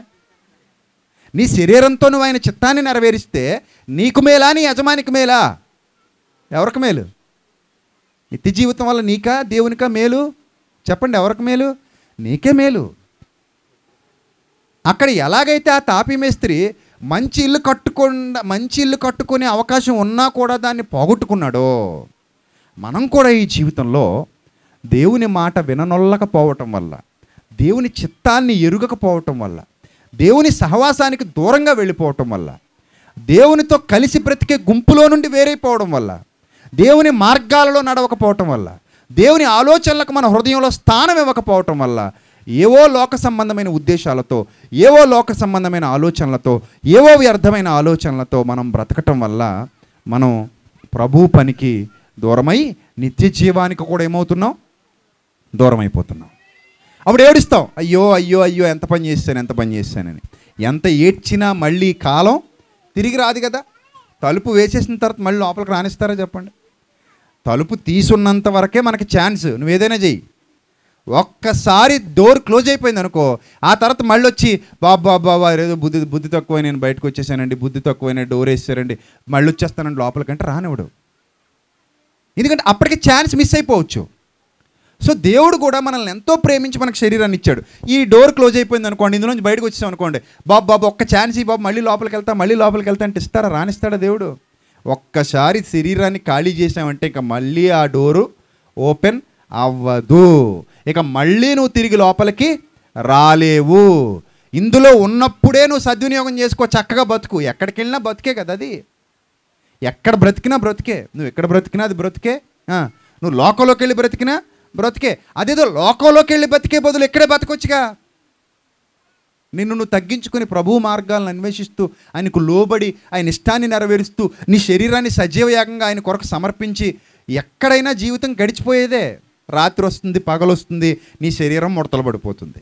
నీ శరీరంతో నువ్వు ఆయన చిత్తాన్ని నెరవేరిస్తే నీకు మేలా నీ యజమానికి మేలా ఎవరికి మేలు నిత్య జీవితం వల్ల నీకా దేవునికా మేలు చెప్పండి ఎవరికి మేలు నీకే మేలు అక్కడ ఎలాగైతే ఆ తాపీ మేస్త్రి మంచి ఇల్లు కట్టుకుండా మంచి ఇల్లు కట్టుకునే అవకాశం ఉన్నా కూడా దాన్ని పోగొట్టుకున్నాడో మనం కూడా ఈ జీవితంలో దేవుని మాట విననొల్లకపోవటం వల్ల దేవుని చిత్తాన్ని ఎరుగకపోవటం వల్ల దేవుని సహవాసానికి దూరంగా వెళ్ళిపోవటం వల్ల దేవునితో కలిసి బ్రతికే గుంపులో నుండి వేరైపోవడం వల్ల దేవుని మార్గాలలో నడవకపోవటం వల్ల దేవుని ఆలోచనలకు మన హృదయంలో స్థానం ఇవ్వకపోవటం వల్ల ఏవో లోక సంబంధమైన ఉద్దేశాలతో ఏవో లోక సంబంధమైన ఆలోచనలతో ఏవో వ్యర్థమైన ఆలోచనలతో మనం బ్రతకటం వల్ల మనం ప్రభు పనికి దూరమై నిత్య జీవానికి కూడా ఏమవుతున్నాం దూరమైపోతున్నాం అప్పుడు ఏడుస్తాం అయ్యో అయ్యో అయ్యో ఎంత పని చేస్తాను ఎంత పని చేస్తానని ఎంత ఏడ్చినా మళ్ళీ కాలం తిరిగి రాదు కదా తలుపు వేసేసిన తర్వాత మళ్ళీ లోపలికి రానిస్తారా చెప్పండి తలుపు తీసున్నంత వరకే మనకి ఛాన్స్ నువ్వు ఏదైనా చెయ్యి ఒక్కసారి డోర్ క్లోజ్ అయిపోయింది అనుకో ఆ తర్వాత మళ్ళీ వచ్చి బాబా బాబా ఏదో బుద్ధి బుద్ధి తక్కువ నేను బయటకు వచ్చేసానండి బుద్ధి తక్కువైన డోర్ వేసారండి మళ్ళీ వచ్చేస్తానండి లోపలికంటే రానివ్వడు ఎందుకంటే అప్పటికి ఛాన్స్ మిస్ అయిపోవచ్చు సో దేవుడు కూడా మనల్ని ఎంతో ప్రేమించి మనకు శరీరాన్ని ఇచ్చాడు ఈ డోర్ క్లోజ్ అయిపోయింది అనుకోండి ఇందులోంచి బయటకు వచ్చేసాం అనుకోండి బాబు బాబు ఒక్క ఛాన్స్ ఈ బాబు మళ్ళీ లోపలికి వెళ్తా మళ్ళీ లోపలికి వెళ్తా అంటే ఇస్తారా రానిస్తాడా దేవుడు ఒక్కసారి శరీరాన్ని ఖాళీ చేసామంటే ఇంకా మళ్ళీ ఆ డోరు ఓపెన్ అవ్వదు ఇక మళ్ళీ నువ్వు తిరిగి లోపలికి రాలేవు ఇందులో ఉన్నప్పుడే నువ్వు సద్వినియోగం చేసుకో చక్కగా బతుకు ఎక్కడికి వెళ్ళినా బతికే కదా అది ఎక్కడ బ్రతికినా బ్రతికే నువ్వు ఎక్కడ బ్రతికినా అది బ్రతికే నువ్వు లోకంలోకి వెళ్ళి బ్రతికినా బ్రతికే అదేదో లోకంలోకి వెళ్ళి బతికే బదులు ఇక్కడే బతకొచ్చుగా నిన్ను నువ్వు తగ్గించుకుని ప్రభు మార్గాలను అన్వేషిస్తూ ఆయనకు లోబడి ఆయన ఇష్టాన్ని నెరవేరుస్తూ నీ శరీరాన్ని సజీవయాగంగా ఆయన కొరకు సమర్పించి ఎక్కడైనా జీవితం గడిచిపోయేదే రాత్రి వస్తుంది పగలొస్తుంది నీ శరీరం ముడతలు పడిపోతుంది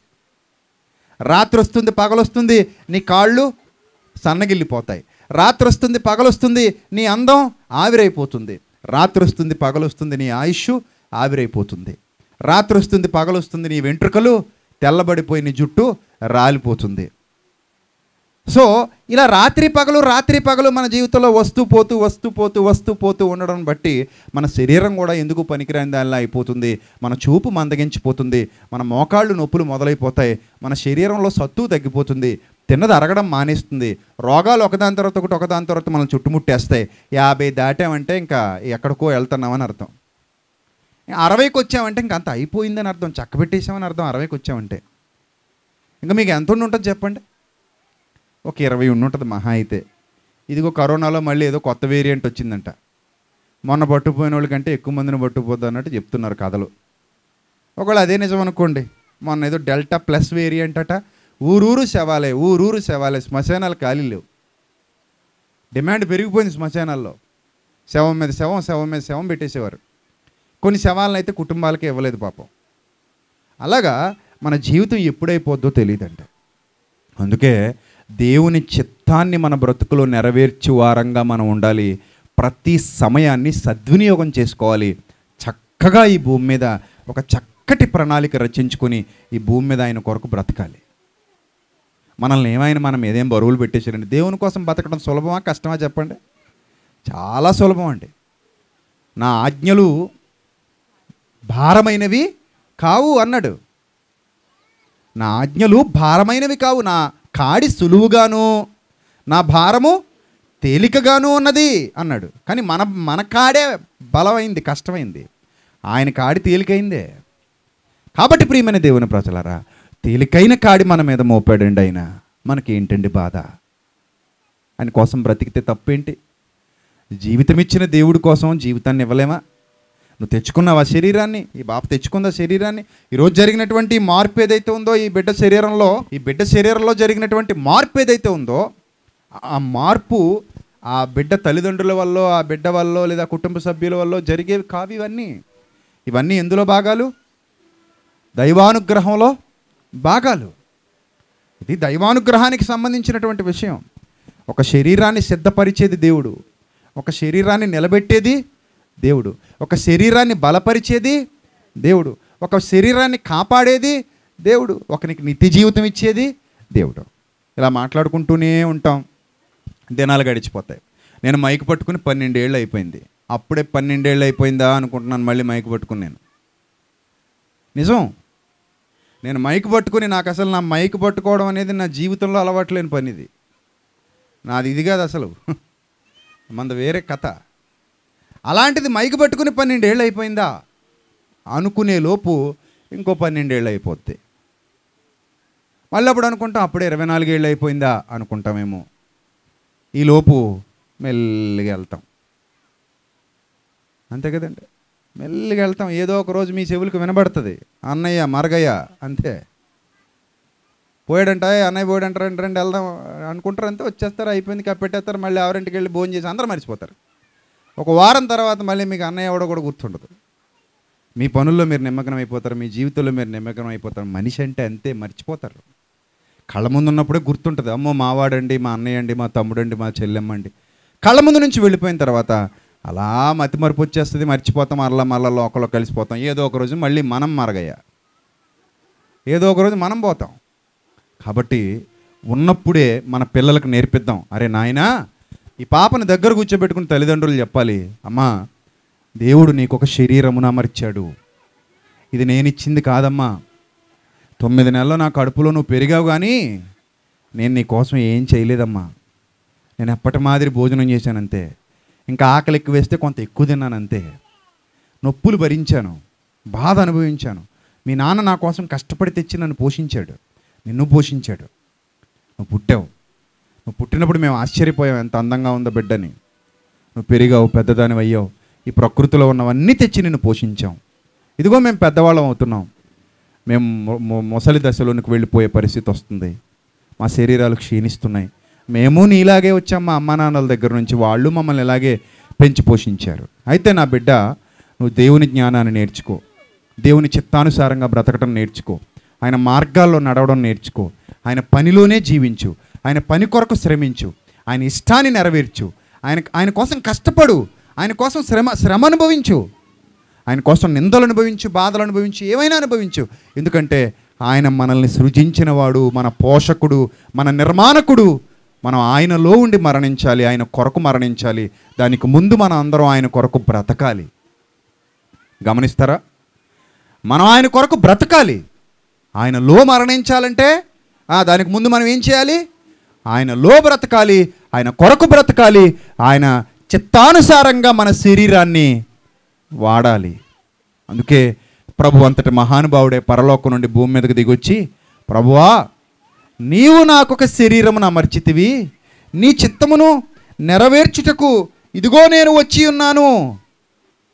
రాత్రి వస్తుంది పగలొస్తుంది నీ కాళ్ళు సన్నగిల్లిపోతాయి రాత్రి వస్తుంది పగలొస్తుంది నీ అందం ఆవిరైపోతుంది రాత్రి వస్తుంది పగలొస్తుంది నీ ఆయుష్ ఆవిరైపోతుంది రాత్రి వస్తుంది పగలొస్తుంది నీ వెంట్రుకలు తెల్లబడిపోయి నీ జుట్టు రాలిపోతుంది సో ఇలా రాత్రి పగలు రాత్రి పగలు మన జీవితంలో వస్తూ పోతూ వస్తూ పోతూ వస్తూ పోతూ ఉండడం బట్టి మన శరీరం కూడా ఎందుకు పనికిరాని దానిలా అయిపోతుంది మన చూపు మందగించిపోతుంది మన మోకాళ్ళు నొప్పులు మొదలైపోతాయి మన శరీరంలో సత్తు తగ్గిపోతుంది తిన్నది అరగడం మానేస్తుంది రోగాలు ఒకదాని తర్వాత ఒకటి ఒకదాని తర్వాత మనం చుట్టుముట్టేస్తాయి యాభై దాటామంటే ఇంకా ఎక్కడికో వెళ్తున్నామని అర్థం అరవైకి వచ్చామంటే ఇంక అంత అయిపోయిందని అర్థం చక్కబెట్టేసామని అర్థం అరవైకి వచ్చామంటే ఇంకా మీకు ఎంత ఉండి ఉంటుంది చెప్పండి ఒక ఇరవై ఉండి ఉంటుంది మహా అయితే ఇదిగో కరోనాలో మళ్ళీ ఏదో కొత్త వేరియంట్ వచ్చిందంట మొన్న పట్టుకుపోయిన వాళ్ళకంటే ఎక్కువ మందిని పట్టుకుపోద్దు అన్నట్టు చెప్తున్నారు కథలు ఒకవేళ అదే నిజం అనుకోండి మొన్న ఏదో డెల్టా ప్లస్ వేరియంట్ అట ఊరూరు శవాలే ఊరూరు శవాలే శ్మశానాలు ఖాళీ లేవు డిమాండ్ పెరిగిపోయింది శ్మశానాల్లో శవం మీద శవం శవం మీద శవం పెట్టేసేవారు కొన్ని శవాలను అయితే కుటుంబాలకే ఇవ్వలేదు పాపం అలాగా మన జీవితం ఎప్పుడైపోద్దో తెలియదంట అందుకే దేవుని చిత్తాన్ని మన బ్రతుకులో నెరవేర్చు వారంగా మనం ఉండాలి ప్రతి సమయాన్ని సద్వినియోగం చేసుకోవాలి చక్కగా ఈ భూమి మీద ఒక చక్కటి ప్రణాళిక రచించుకొని ఈ భూమి మీద ఆయన కొరకు బ్రతకాలి మనల్ని ఏమైనా మనం ఏదేం బరువులు పెట్టేసారండి దేవుని కోసం బతకడం సులభమా కష్టమా చెప్పండి చాలా సులభం అండి నా ఆజ్ఞలు భారమైనవి కావు అన్నాడు నా ఆజ్ఞలు భారమైనవి కావు నా కాడి సులువుగాను నా భారము తేలికగాను ఉన్నది అన్నాడు కానీ మన మన కాడే బలమైంది కష్టమైంది ఆయన కాడి తేలికైందే కాబట్టి ప్రియమైన దేవుని ప్రజలరా తేలికైన కాడి మన మీద మోపాడండి ఆయన మనకి ఏంటండి బాధ ఆయన కోసం బ్రతికితే తప్పేంటి జీవితం ఇచ్చిన దేవుడి కోసం జీవితాన్ని ఇవ్వలేమా నువ్వు తెచ్చుకున్నావా శరీరాన్ని ఈ బాబు తెచ్చుకుందా శరీరాన్ని ఈరోజు జరిగినటువంటి మార్పు ఏదైతే ఉందో ఈ బిడ్డ శరీరంలో ఈ బిడ్డ శరీరంలో జరిగినటువంటి మార్పు ఏదైతే ఉందో ఆ మార్పు ఆ బిడ్డ తల్లిదండ్రుల వల్ల ఆ బిడ్డ వల్ల లేదా కుటుంబ సభ్యుల వల్ల జరిగేవి కావు ఇవన్నీ ఇవన్నీ ఎందులో భాగాలు దైవానుగ్రహంలో భాగాలు ఇది దైవానుగ్రహానికి సంబంధించినటువంటి విషయం ఒక శరీరాన్ని సిద్ధపరిచేది దేవుడు ఒక శరీరాన్ని నిలబెట్టేది దేవుడు ఒక శరీరాన్ని బలపరిచేది దేవుడు ఒక శరీరాన్ని కాపాడేది దేవుడు ఒకనికి నిత్య జీవితం ఇచ్చేది దేవుడు ఇలా మాట్లాడుకుంటూనే ఉంటాం దినాలు గడిచిపోతాయి నేను మైక్ పట్టుకుని పన్నెండేళ్ళు అయిపోయింది అప్పుడే పన్నెండేళ్ళు అయిపోయిందా అనుకుంటున్నాను మళ్ళీ మైక్ పట్టుకుని నేను నిజం నేను మైక్ పట్టుకుని నాకు అసలు నా మైక్ పట్టుకోవడం అనేది నా జీవితంలో అలవాటు లేని పనిది నాది ఇది కాదు అసలు మంద వేరే కథ అలాంటిది మైకి పట్టుకుని పన్నెండేళ్ళు అయిపోయిందా అనుకునే లోపు ఇంకో పన్నెండేళ్ళు అయిపోద్ది మళ్ళీ అప్పుడు అనుకుంటాం అప్పుడే ఇరవై నాలుగేళ్ళు అయిపోయిందా అనుకుంటామేమో లోపు మెల్లిగా వెళ్తాం అంతే కదండి మెల్లిగా వెళ్తాం ఏదో ఒక రోజు మీ చెవులకు వినబడుతుంది అన్నయ్య మరగయ్య అంతే పోయాడంట అన్నయ్య పోయాడంటారు రండి వెళ్దాం అనుకుంటారు అంతే వచ్చేస్తారు అయిపోయింది కప్పెట్టేస్తారు మళ్ళీ ఎవరింటికి వెళ్ళి భోజనం చేసి అందరూ మర్చిపోతారు ఒక వారం తర్వాత మళ్ళీ మీకు అన్నయ్య ఎవడో కూడా గుర్తుండదు మీ పనుల్లో మీరు నిమ్మగ్నం అయిపోతారు మీ జీవితంలో మీరు నిమ్మగ్నం అయిపోతారు మనిషి అంటే అంతే మర్చిపోతారు కళ్ళ ముందు ఉన్నప్పుడే గుర్తుంటుంది అమ్మో మావాడండి మా అన్నయ్య అండి మా తమ్ముడండి మా చెల్లెమ్మండి కళ్ళ ముందు నుంచి వెళ్ళిపోయిన తర్వాత అలా మతి మరుపు వచ్చేస్తుంది మర్చిపోతాం మరలా మళ్ళా లోకల్లో కలిసిపోతాం ఏదో ఒక రోజు మళ్ళీ మనం మరగయ్యా ఏదో ఒక రోజు మనం పోతాం కాబట్టి ఉన్నప్పుడే మన పిల్లలకు నేర్పిద్దాం అరే నాయనా ఈ పాపను దగ్గర కూర్చోబెట్టుకుని తల్లిదండ్రులు చెప్పాలి అమ్మా దేవుడు నీకు ఒక శరీరమున అమర్చాడు ఇది నేనిచ్చింది కాదమ్మా తొమ్మిది నెలలు నా కడుపులో నువ్వు పెరిగావు కానీ నేను నీ కోసం ఏం చేయలేదమ్మా నేను ఎప్పటి మాదిరి భోజనం చేశాను అంతే ఇంకా ఆకలి ఎక్కువ వేస్తే కొంత ఎక్కువ తిన్నాను అంతే నొప్పులు భరించాను బాధ అనుభవించాను మీ నాన్న నా కోసం కష్టపడి తెచ్చి నన్ను పోషించాడు నిన్ను పోషించాడు నువ్వు పుట్టావు నువ్వు పుట్టినప్పుడు మేము ఆశ్చర్యపోయాం ఎంత అందంగా ఉందో బిడ్డని నువ్వు పెరిగావు పెద్దదాని అయ్యావు ఈ ప్రకృతిలో ఉన్నవన్నీ తెచ్చి నిన్ను పోషించాం ఇదిగో మేము పెద్దవాళ్ళం అవుతున్నాం మేము మొసలి దశలోనికి వెళ్ళిపోయే పరిస్థితి వస్తుంది మా శరీరాలు క్షీణిస్తున్నాయి మేము నీలాగే వచ్చాం మా అమ్మా నాన్నల దగ్గర నుంచి వాళ్ళు మమ్మల్ని ఇలాగే పెంచి పోషించారు అయితే నా బిడ్డ నువ్వు దేవుని జ్ఞానాన్ని నేర్చుకో దేవుని చిత్తానుసారంగా బ్రతకటం నేర్చుకో ఆయన మార్గాల్లో నడవడం నేర్చుకో ఆయన పనిలోనే జీవించు ఆయన పని కొరకు శ్రమించు ఆయన ఇష్టాన్ని నెరవేర్చు ఆయన ఆయన కోసం కష్టపడు ఆయన కోసం శ్రమ శ్రమ అనుభవించు ఆయన కోసం నిందలు అనుభవించు బాధలు అనుభవించు ఏమైనా అనుభవించు ఎందుకంటే ఆయన మనల్ని సృజించినవాడు మన పోషకుడు మన నిర్మాణకుడు మనం ఆయనలో ఉండి మరణించాలి ఆయన కొరకు మరణించాలి దానికి ముందు మనం అందరం ఆయన కొరకు బ్రతకాలి గమనిస్తారా మనం ఆయన కొరకు బ్రతకాలి ఆయనలో మరణించాలంటే దానికి ముందు మనం ఏం చేయాలి ఆయనలో బ్రతకాలి ఆయన కొరకు బ్రతకాలి ఆయన చిత్తానుసారంగా మన శరీరాన్ని వాడాలి అందుకే ప్రభు అంతటి మహానుభావుడే పరలోకం నుండి భూమి మీదకు దిగొచ్చి ప్రభువా నీవు నాకొక శరీరమును అమర్చితివి నీ చిత్తమును నెరవేర్చుటకు ఇదిగో నేను వచ్చి ఉన్నాను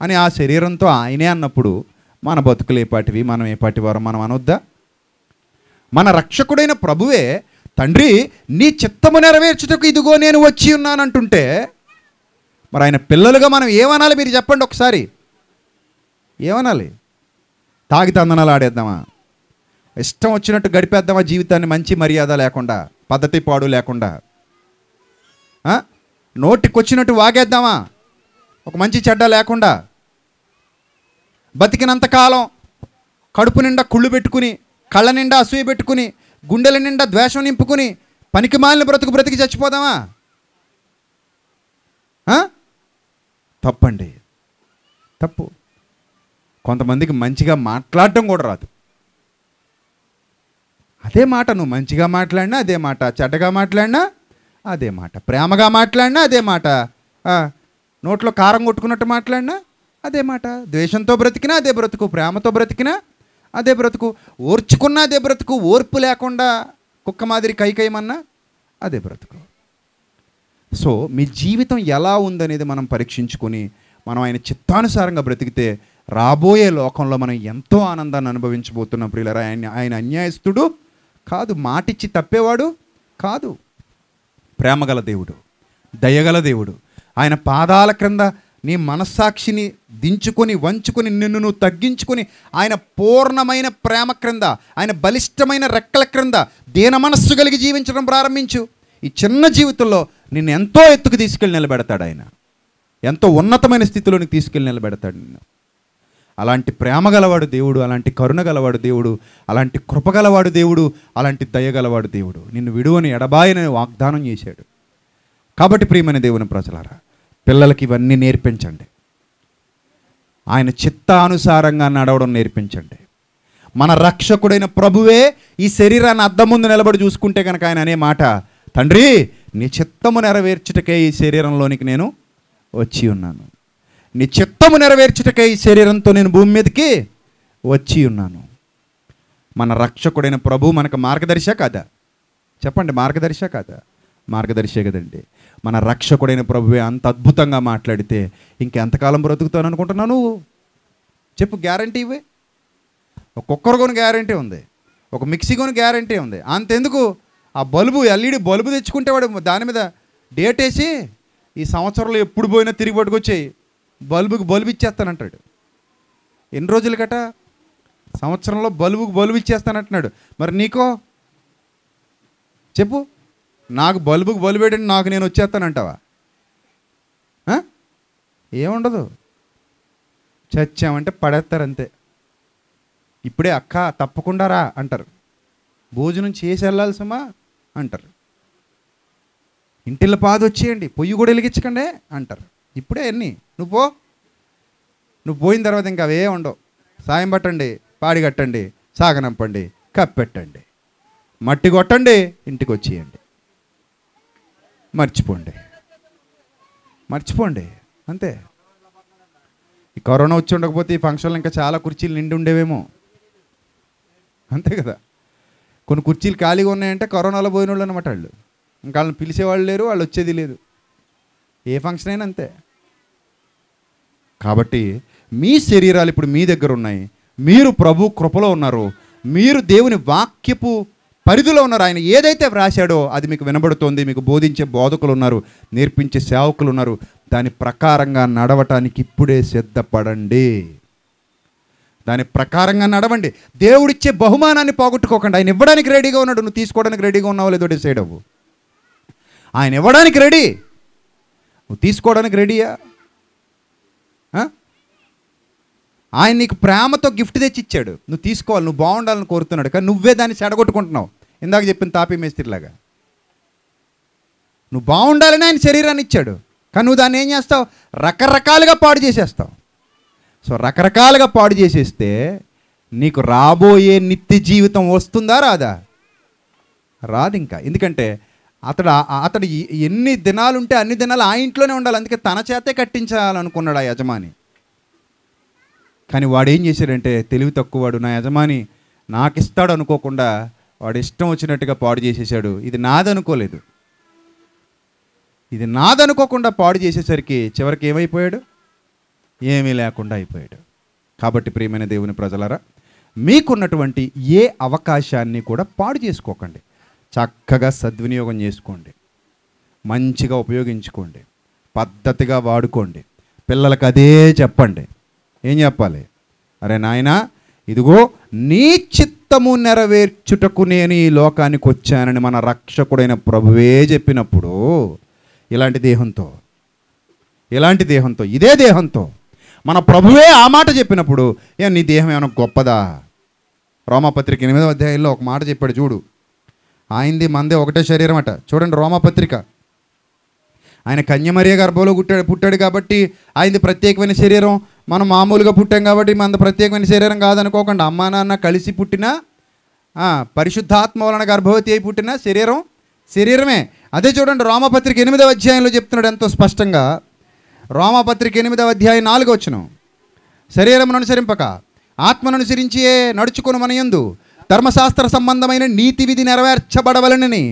అని ఆ శరీరంతో ఆయనే అన్నప్పుడు మన బతుకులు ఏపాటివి మనం ఏపాటి వారు మనం అనొద్దా మన రక్షకుడైన ప్రభువే తండ్రి నీ చిత్తము నెరవేర్చుటకు ఇదిగో నేను వచ్చి ఉన్నానంటుంటే మరి ఆయన పిల్లలుగా మనం ఏమనాలి మీరు చెప్పండి ఒకసారి ఏమనాలి తాగి తందనాలు ఆడేద్దామా ఇష్టం వచ్చినట్టు గడిపేద్దామా జీవితాన్ని మంచి మర్యాద లేకుండా పద్ధతి పాడు లేకుండా నోటికొచ్చినట్టు వాగేద్దామా ఒక మంచి చెడ్డ లేకుండా బతికినంతకాలం కడుపు నిండా కుళ్ళు పెట్టుకుని కళ్ళ నిండా అసూయ పెట్టుకుని గుండెల నిండా ద్వేషం నింపుకుని పనికి మాలిన బ్రతుకు బ్రతికి చచ్చిపోదామా తప్పండి తప్పు కొంతమందికి మంచిగా మాట్లాడటం కూడా రాదు అదే మాట నువ్వు మంచిగా మాట్లాడినా అదే మాట చెడ్డగా మాట్లాడినా అదే మాట ప్రేమగా మాట్లాడినా అదే మాట నోట్లో కారం కొట్టుకున్నట్టు మాట్లాడినా అదే మాట ద్వేషంతో బ్రతికినా అదే బ్రతుకు ప్రేమతో బ్రతికినా అదే బ్రతుకు ఓర్చుకున్నా అదే బ్రతుకు ఓర్పు లేకుండా కుక్క మాదిరి కైకయమన్నా అదే బ్రతుకు సో మీ జీవితం ఎలా ఉందనేది మనం పరీక్షించుకొని మనం ఆయన చిత్తానుసారంగా బ్రతికితే రాబోయే లోకంలో మనం ఎంతో ఆనందాన్ని అనుభవించబోతున్నాం ప్రియులరా ఆయన ఆయన అన్యాయస్తుడు కాదు మాటిచ్చి తప్పేవాడు కాదు ప్రేమగల దేవుడు దయగల దేవుడు ఆయన పాదాల క్రింద నీ మనస్సాక్షిని దించుకొని వంచుకొని నిన్ను నువ్వు తగ్గించుకొని ఆయన పూర్ణమైన ప్రేమ క్రింద ఆయన బలిష్టమైన రెక్కల క్రింద దీన మనస్సు కలిగి జీవించడం ప్రారంభించు ఈ చిన్న జీవితంలో నిన్ను ఎంతో ఎత్తుకు తీసుకెళ్ళి నిలబెడతాడు ఆయన ఎంతో ఉన్నతమైన స్థితిలోని తీసుకెళ్ళి నిలబెడతాడు నిన్ను అలాంటి ప్రేమ గలవాడు దేవుడు అలాంటి కరుణ గలవాడు దేవుడు అలాంటి కృపగలవాడు దేవుడు అలాంటి దయగలవాడు దేవుడు నిన్ను విడువని ఎడబాయని వాగ్దానం చేశాడు కాబట్టి ప్రియమైన దేవుని ప్రజలారా పిల్లలకి ఇవన్నీ నేర్పించండి ఆయన చిత్తానుసారంగా నడవడం నేర్పించండి మన రక్షకుడైన ప్రభువే ఈ శరీరాన్ని అద్దం ముందు నిలబడి చూసుకుంటే కనుక ఆయన అనే మాట తండ్రి నీ చిత్తము నెరవేర్చుటకే ఈ శరీరంలోనికి నేను వచ్చి ఉన్నాను నీ చిత్తము నెరవేర్చుటకే ఈ శరీరంతో నేను భూమి మీదకి వచ్చి ఉన్నాను మన రక్షకుడైన ప్రభు మనకు మార్గదర్శ కాదా చెప్పండి మార్గదర్శ కాదా మార్గదర్శే కదండి మన రక్షకుడైన ప్రభువే అంత అద్భుతంగా మాట్లాడితే ఇంకెంతకాలం బ్రతుకుతాను అనుకుంటున్నావు నువ్వు చెప్పు గ్యారంటీ ఇవే ఒక్కొక్కరు కొని గ్యారంటీ ఉంది ఒక మిక్సీ కొని గ్యారంటీ ఉంది అంతెందుకు ఆ బల్బు ఎల్ఈడి బల్బు తెచ్చుకుంటే వాడు దాని మీద డేట్ వేసి ఈ సంవత్సరంలో ఎప్పుడు పోయినా తిరిగి పట్టుకొచ్చేయి బల్బుకి బల్బు ఇచ్చేస్తానంటాడు ఎన్ని రోజులు గట సంవత్సరంలో బల్బుకి బల్బు ఇచ్చేస్తానంటున్నాడు మరి నీకో చెప్పు నాకు బల్బుకు బల్బు పెట్టండి నాకు నేను వచ్చేస్తానంటావా ఏముండదు చచ్చామంటే పడేస్తారు అంతే ఇప్పుడే అక్క తప్పకుండా రా అంటారు భోజనం చేసి వెళ్ళాల్సమా అంటారు ఇంటిల్ల పాదు వచ్చేయండి పొయ్యి కూడా వెలిగించకండి అంటారు ఇప్పుడే అన్ని నువ్వు పో నువ్వు పోయిన తర్వాత ఇంకా అవే ఉండవు సాయం పట్టండి పాడి కట్టండి సాగనంపండి కప్పెట్టండి మట్టి కొట్టండి ఇంటికి వచ్చేయండి మర్చిపోండి మర్చిపోండి అంతే ఈ కరోనా వచ్చి ఉండకపోతే ఈ ఫంక్షన్లు ఇంకా చాలా కుర్చీలు నిండి ఉండేవేమో అంతే కదా కొన్ని కుర్చీలు ఖాళీగా ఉన్నాయంటే కరోనాలో పోయిన వాళ్ళు అనమాట వాళ్ళు ఇంకా వాళ్ళని పిలిచేవాళ్ళు లేరు వాళ్ళు వచ్చేది లేదు ఏ ఫంక్షన్ అయినా అంతే కాబట్టి మీ శరీరాలు ఇప్పుడు మీ దగ్గర ఉన్నాయి మీరు ప్రభు కృపలో ఉన్నారు మీరు దేవుని వాక్యపు పరిధిలో ఉన్నారు ఆయన ఏదైతే వ్రాశాడో అది మీకు వినబడుతోంది మీకు బోధించే బోధకులు ఉన్నారు నేర్పించే సేవకులు ఉన్నారు దాని ప్రకారంగా నడవటానికి ఇప్పుడే సిద్ధపడండి దాని ప్రకారంగా నడవండి దేవుడిచ్చే బహుమానాన్ని పోగొట్టుకోకండి ఆయన ఇవ్వడానికి రెడీగా ఉన్నాడు నువ్వు తీసుకోవడానికి రెడీగా ఉన్నావు లేదో డిసైడ్ అవ్వు ఆయన ఇవ్వడానికి రెడీ నువ్వు తీసుకోవడానికి రెడీయా ఆయన నీకు ప్రేమతో గిఫ్ట్ తెచ్చిచ్చాడు నువ్వు తీసుకోవాలి నువ్వు బాగుండాలని కోరుతున్నాడు కానీ నువ్వే దాన్ని చెడగొట్టుకుంటున్నావు ఇందాక చెప్పిన తాపి మేస్త్రిలాగా నువ్వు బాగుండాలని ఆయన శరీరాన్ని ఇచ్చాడు కానీ నువ్వు దాన్ని ఏం చేస్తావు రకరకాలుగా పాడు చేసేస్తావు సో రకరకాలుగా పాడు చేసేస్తే నీకు రాబోయే నిత్య జీవితం వస్తుందా రాదా రాదు ఇంకా ఎందుకంటే అతడు అతడు ఎన్ని దినాలు ఉంటే అన్ని దినాలు ఆ ఇంట్లోనే ఉండాలి అందుకే తన చేతే కట్టించాలనుకున్నాడు ఆ యజమాని కానీ వాడు ఏం చేశాడంటే తెలివి తక్కువ వాడు నా యజమాని నాకు ఇస్తాడు అనుకోకుండా వాడు ఇష్టం వచ్చినట్టుగా పాడు చేసేసాడు ఇది నాదనుకోలేదు ఇది నాదనుకోకుండా పాడు చేసేసరికి చివరికి ఏమైపోయాడు ఏమీ లేకుండా అయిపోయాడు కాబట్టి ప్రియమైన దేవుని ప్రజలరా మీకున్నటువంటి ఏ అవకాశాన్ని కూడా పాడు చేసుకోకండి చక్కగా సద్వినియోగం చేసుకోండి మంచిగా ఉపయోగించుకోండి పద్ధతిగా వాడుకోండి పిల్లలకు అదే చెప్పండి ఏం చెప్పాలి అరే నాయన ఇదిగో నీ చిత్త చిత్తము నెరవేర్చుటకు నేను ఈ లోకానికి వచ్చానని మన రక్షకుడైన ప్రభువే చెప్పినప్పుడు ఇలాంటి దేహంతో ఇలాంటి దేహంతో ఇదే దేహంతో మన ప్రభువే ఆ మాట చెప్పినప్పుడు ఏ నీ దేహం ఏమైనా గొప్పదా రోమపత్రిక ఎనిమిదో అధ్యాయంలో ఒక మాట చెప్పాడు చూడు ఆయనది మందే ఒకటే శరీరం అట చూడండి రోమపత్రిక ఆయన కన్యమరియ గర్భంలో పుట్టాడు పుట్టాడు కాబట్టి ఆయనది ప్రత్యేకమైన శరీరం మనం మామూలుగా పుట్టాం కాబట్టి మన ప్రత్యేకమైన శరీరం కాదనుకోకుండా అమ్మా నాన్న కలిసి పుట్టిన పరిశుద్ధాత్మ వలన గర్భవతి అయి పుట్టిన శరీరం శరీరమే అదే చూడండి రోమపత్రిక ఎనిమిదవ అధ్యాయంలో చెప్తున్నాడు ఎంతో స్పష్టంగా రోమపత్రిక ఎనిమిదవ అధ్యాయం నాలుగు వచ్చిన శరీరమును అనుసరింపక ఆత్మను అనుసరించి నడుచుకుని మనయందు ధర్మశాస్త్ర సంబంధమైన నీతి విధి నెరవేర్చబడవలనని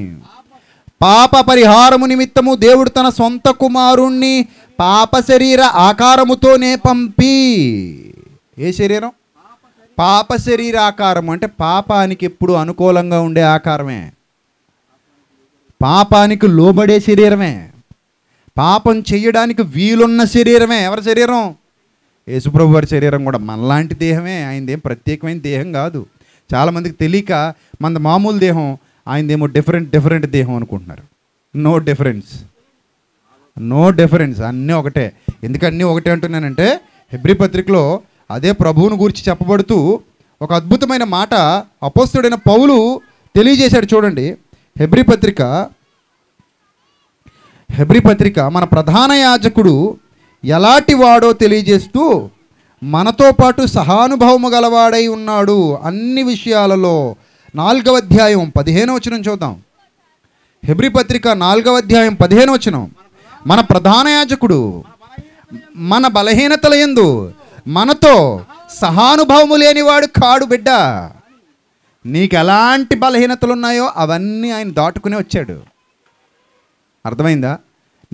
పాప పరిహారము నిమిత్తము దేవుడు తన సొంత కుమారుణ్ణి పాప శరీర ఆకారముతోనే పంపి ఏ శరీరం పాప శరీర ఆకారం అంటే పాపానికి ఎప్పుడు అనుకూలంగా ఉండే ఆకారమే పాపానికి లోబడే శరీరమే పాపం చేయడానికి వీలున్న శరీరమే ఎవరి శరీరం యేసుప్రభు వారి శరీరం కూడా మనలాంటి దేహమే ఆయనదేం ప్రత్యేకమైన దేహం కాదు చాలామందికి తెలియక మన మామూలు దేహం ఆయనదేమో డిఫరెంట్ డిఫరెంట్ దేహం అనుకుంటున్నారు నో డిఫరెన్స్ నో డిఫరెన్స్ అన్నీ ఒకటే ఎందుకన్నీ ఒకటే అంటున్నానంటే హెబ్రి పత్రికలో అదే ప్రభువును గురించి చెప్పబడుతూ ఒక అద్భుతమైన మాట అపోస్తుడైన పౌలు తెలియజేశాడు చూడండి హెబ్రి పత్రిక హెబ్రి పత్రిక మన ప్రధాన యాజకుడు ఎలాంటి వాడో తెలియజేస్తూ మనతో పాటు సహానుభవము గలవాడై ఉన్నాడు అన్ని విషయాలలో నాలుగవ అధ్యాయం పదిహేనవచనం చూద్దాం హెబ్రి పత్రిక నాలుగవ అధ్యాయం పదిహేనవచనం మన ప్రధాన యాజకుడు మన బలహీనతల ఎందు మనతో సహానుభవము లేనివాడు కాడు బిడ్డ నీకు ఎలాంటి బలహీనతలు ఉన్నాయో అవన్నీ ఆయన దాటుకునే వచ్చాడు అర్థమైందా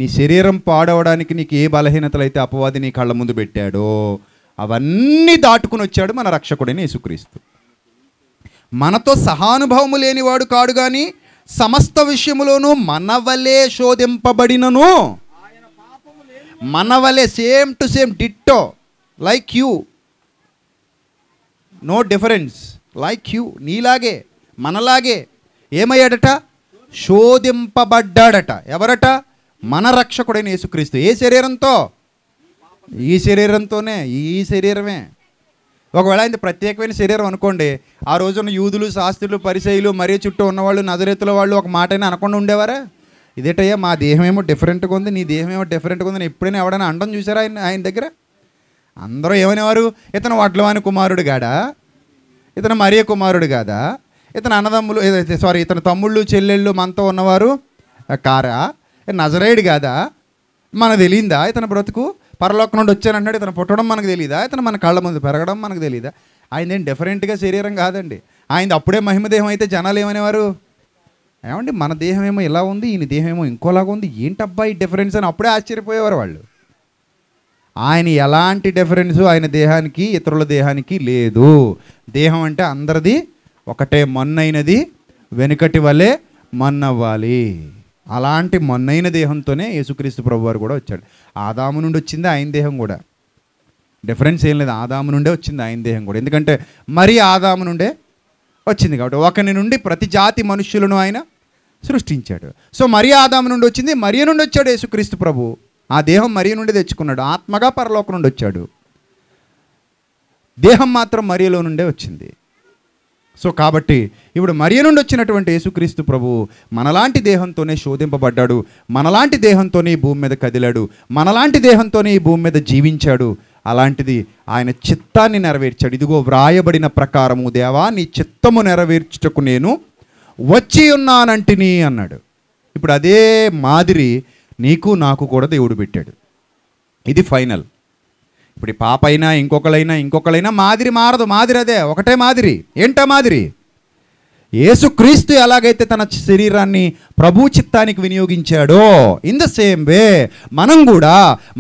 నీ శరీరం పాడవడానికి నీకు ఏ బలహీనతలు అయితే అపవాది నీ కళ్ళ ముందు పెట్టాడో అవన్నీ దాటుకుని వచ్చాడు మన రక్షకుడిని యేసుక్రీస్తు మనతో సహానుభవము లేనివాడు కాడు కానీ సమస్త విషయములోనూ మనవలే శోధింపబడినను మనవలే same to same ditto like you no difference like you నీలాగే మనలాగే ఏమయ్యాడట శోధింపబడ్డాడట ఎవరట మన రక్షకుడైన యేసుక్రీస్తు ఏ శరీరంతో ఈ శరీరంతోనే ఈ శరీరమే ఒకవేళ ఆయన ప్రత్యేకమైన శరీరం అనుకోండి ఆ రోజున యూదులు శాస్త్రులు పరిశైలు మరీ చుట్టూ ఉన్నవాళ్ళు నజరెత్తుల వాళ్ళు ఒక మాటైనా అనకుండా ఉండేవారా ఇదేటయ్యా మా దేహం ఏమో డిఫరెంట్గా ఉంది నీ దేహం ఏమో డిఫరెంట్గా ఉంది ఎప్పుడైనా ఎవడైనా అండం చూసారా ఆయన ఆయన దగ్గర అందరూ ఏమనేవారు ఇతను వడ్లవాని కుమారుడు గాడా ఇతను మరియ కుమారుడు కాదా ఇతను అన్నదమ్ములు సారీ ఇతను తమ్ముళ్ళు చెల్లెళ్ళు మనతో ఉన్నవారు కారా నజరేయుడు కాదా మన తెలియందా ఇతను బ్రతుకు పరలోకం నుండి వచ్చానంటాడు ఇతను పుట్టడం మనకు తెలియదా ఇతను మన కళ్ళ ముందు పెరగడం మనకు తెలియదా ఆయన ఏం డిఫరెంట్గా శరీరం కాదండి ఆయన అప్పుడే మహిమదేహం అయితే జనాలు ఏమనేవారు ఏమండి మన దేహం ఏమో ఇలా ఉంది ఈయన దేహం ఏమో ఇంకోలాగా ఉంది ఏంటబ్బా ఈ డిఫరెన్స్ అని అప్పుడే ఆశ్చర్యపోయేవారు వాళ్ళు ఆయన ఎలాంటి డిఫరెన్స్ ఆయన దేహానికి ఇతరుల దేహానికి లేదు దేహం అంటే అందరిది ఒకటే మన్నైనది వెనుకటి వలె మన్నవ్వాలి అలాంటి మొన్నైన దేహంతోనే యేసుక్రీస్తు ప్రభు వారు కూడా వచ్చాడు ఆదాము నుండి వచ్చింది ఆయన దేహం కూడా డిఫరెన్స్ ఏం లేదు ఆదాము నుండే వచ్చింది ఆయన దేహం కూడా ఎందుకంటే మరీ ఆదాము నుండే వచ్చింది కాబట్టి ఒకని నుండి ప్రతి జాతి మనుషులను ఆయన సృష్టించాడు సో మరీ ఆదాము నుండి వచ్చింది మరియ నుండి వచ్చాడు యేసుక్రీస్తు ప్రభు ఆ దేహం మరియ నుండి తెచ్చుకున్నాడు ఆత్మగా పరలోకం నుండి వచ్చాడు దేహం మాత్రం మరియలో నుండే వచ్చింది సో కాబట్టి ఇప్పుడు మరియ నుండి వచ్చినటువంటి యేసుక్రీస్తు ప్రభు మనలాంటి దేహంతోనే శోధింపబడ్డాడు మనలాంటి దేహంతోనే ఈ భూమి మీద కదిలాడు మనలాంటి దేహంతోనే ఈ భూమి మీద జీవించాడు అలాంటిది ఆయన చిత్తాన్ని నెరవేర్చాడు ఇదిగో వ్రాయబడిన ప్రకారము దేవా నీ చిత్తము నెరవేర్చుటకు నేను వచ్చి ఉన్నానంటిని అన్నాడు ఇప్పుడు అదే మాదిరి నీకు నాకు కూడా దేవుడు పెట్టాడు ఇది ఫైనల్ ఇప్పుడు ఈ పాప అయినా ఇంకొకలైనా ఇంకొకళ్ళైనా మాదిరి మారదు మాదిరి అదే ఒకటే మాదిరి ఏంటా మాదిరి యేసుక్రీస్తు ఎలాగైతే తన శరీరాన్ని ప్రభు చిత్తానికి వినియోగించాడో ఇన్ ద సేమ్ వే మనం కూడా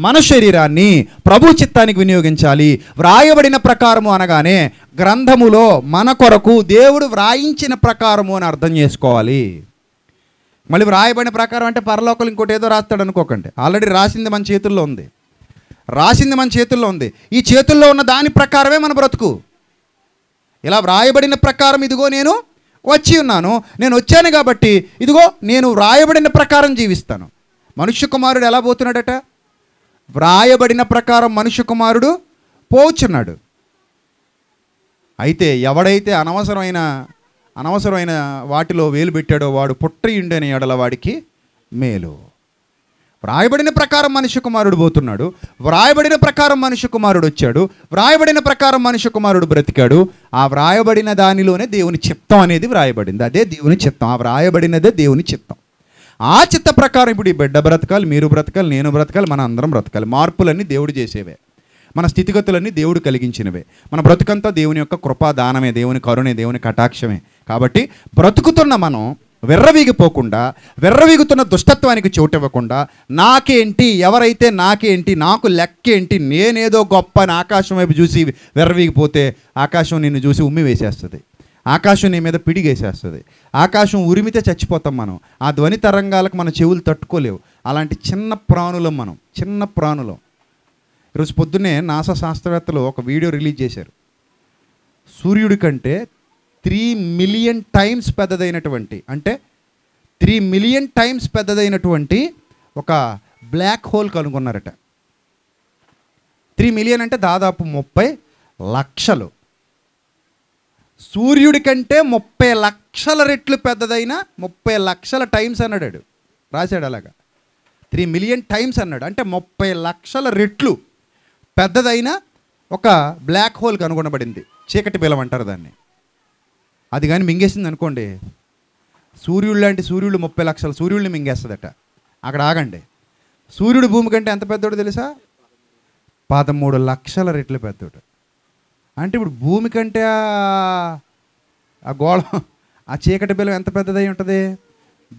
మన శరీరాన్ని ప్రభు చిత్తానికి వినియోగించాలి వ్రాయబడిన ప్రకారము అనగానే గ్రంథములో మన కొరకు దేవుడు వ్రాయించిన ప్రకారము అని అర్థం చేసుకోవాలి మళ్ళీ వ్రాయబడిన ప్రకారం అంటే పరలోకలు ఇంకోటి ఏదో రాస్తాడు అనుకోకండి ఆల్రెడీ రాసింది మన చేతుల్లో ఉంది రాసింది మన చేతుల్లో ఉంది ఈ చేతుల్లో ఉన్న దాని ప్రకారమే మన బ్రతుకు ఇలా వ్రాయబడిన ప్రకారం ఇదిగో నేను వచ్చి ఉన్నాను నేను వచ్చాను కాబట్టి ఇదిగో నేను వ్రాయబడిన ప్రకారం జీవిస్తాను మనుష్య కుమారుడు ఎలా పోతున్నాడట వ్రాయబడిన ప్రకారం మనుష్య కుమారుడు పోచున్నాడు అయితే ఎవడైతే అనవసరమైన అనవసరమైన వాటిలో వేలు పెట్టాడో వాడు పుట్టయుండని ఉండని ఎడల వాడికి మేలు వ్రాయబడిన ప్రకారం మనిషి కుమారుడు పోతున్నాడు వ్రాయబడిన ప్రకారం మనిషి కుమారుడు వచ్చాడు వ్రాయబడిన ప్రకారం మనిషి కుమారుడు బ్రతికాడు ఆ వ్రాయబడిన దానిలోనే దేవుని చిత్తం అనేది వ్రాయబడింది అదే దేవుని చిత్తం ఆ వ్రాయబడినదే దేవుని చిత్తం ఆ చిత్త ప్రకారం ఇప్పుడు ఈ బిడ్డ బ్రతకాలి మీరు బ్రతకాలి నేను బ్రతకాలి మన అందరం బ్రతకాలి మార్పులన్నీ దేవుడు చేసేవే మన స్థితిగతులన్నీ దేవుడు కలిగించినవే మన బ్రతుకంతా దేవుని యొక్క కృపాదానమే దేవుని కరుణే దేవుని కటాక్షమే కాబట్టి బ్రతుకుతున్న మనం వెర్రవీగిపోకుండా వెర్రవీగుతున్న దుష్టత్వానికి చోటు ఇవ్వకుండా నాకేంటి ఎవరైతే నాకేంటి నాకు లెక్కేంటి నేనేదో గొప్ప అని ఆకాశం వైపు చూసి వెర్రవీగిపోతే ఆకాశం నిన్ను చూసి ఉమ్మి వేసేస్తుంది ఆకాశం నీ మీద పిడిగేసేస్తుంది ఆకాశం ఉరిమితే చచ్చిపోతాం మనం ఆ ధ్వని తరంగాలకు మన చెవులు తట్టుకోలేవు అలాంటి చిన్న ప్రాణులం మనం చిన్న ప్రాణులం ఈరోజు పొద్దున్నే నాసా శాస్త్రవేత్తలు ఒక వీడియో రిలీజ్ చేశారు సూర్యుడి కంటే త్రీ మిలియన్ టైమ్స్ పెద్దదైనటువంటి అంటే త్రీ మిలియన్ టైమ్స్ పెద్దదైనటువంటి ఒక బ్లాక్ హోల్ కనుగొన్నారట త్రీ మిలియన్ అంటే దాదాపు ముప్పై లక్షలు సూర్యుడి కంటే ముప్పై లక్షల రెట్లు పెద్దదైన ముప్పై లక్షల టైమ్స్ అన్నాడు రాశాడు అలాగా త్రీ మిలియన్ టైమ్స్ అన్నాడు అంటే ముప్పై లక్షల రెట్లు పెద్దదైన ఒక బ్లాక్ హోల్ కనుగొనబడింది చీకటి బిలం అంటారు దాన్ని అది కానీ మింగేసింది అనుకోండి సూర్యుడు లాంటి సూర్యుడు ముప్పై లక్షల సూర్యుడిని మింగేస్తుందట అక్కడ ఆగండి సూర్యుడు భూమి కంటే ఎంత పెద్దోడు తెలుసా పదమూడు లక్షల రెట్లు పెద్దోడు అంటే ఇప్పుడు భూమి కంటే ఆ గోళం ఆ చీకటి బిల్లం ఎంత పెద్దదై ఉంటుంది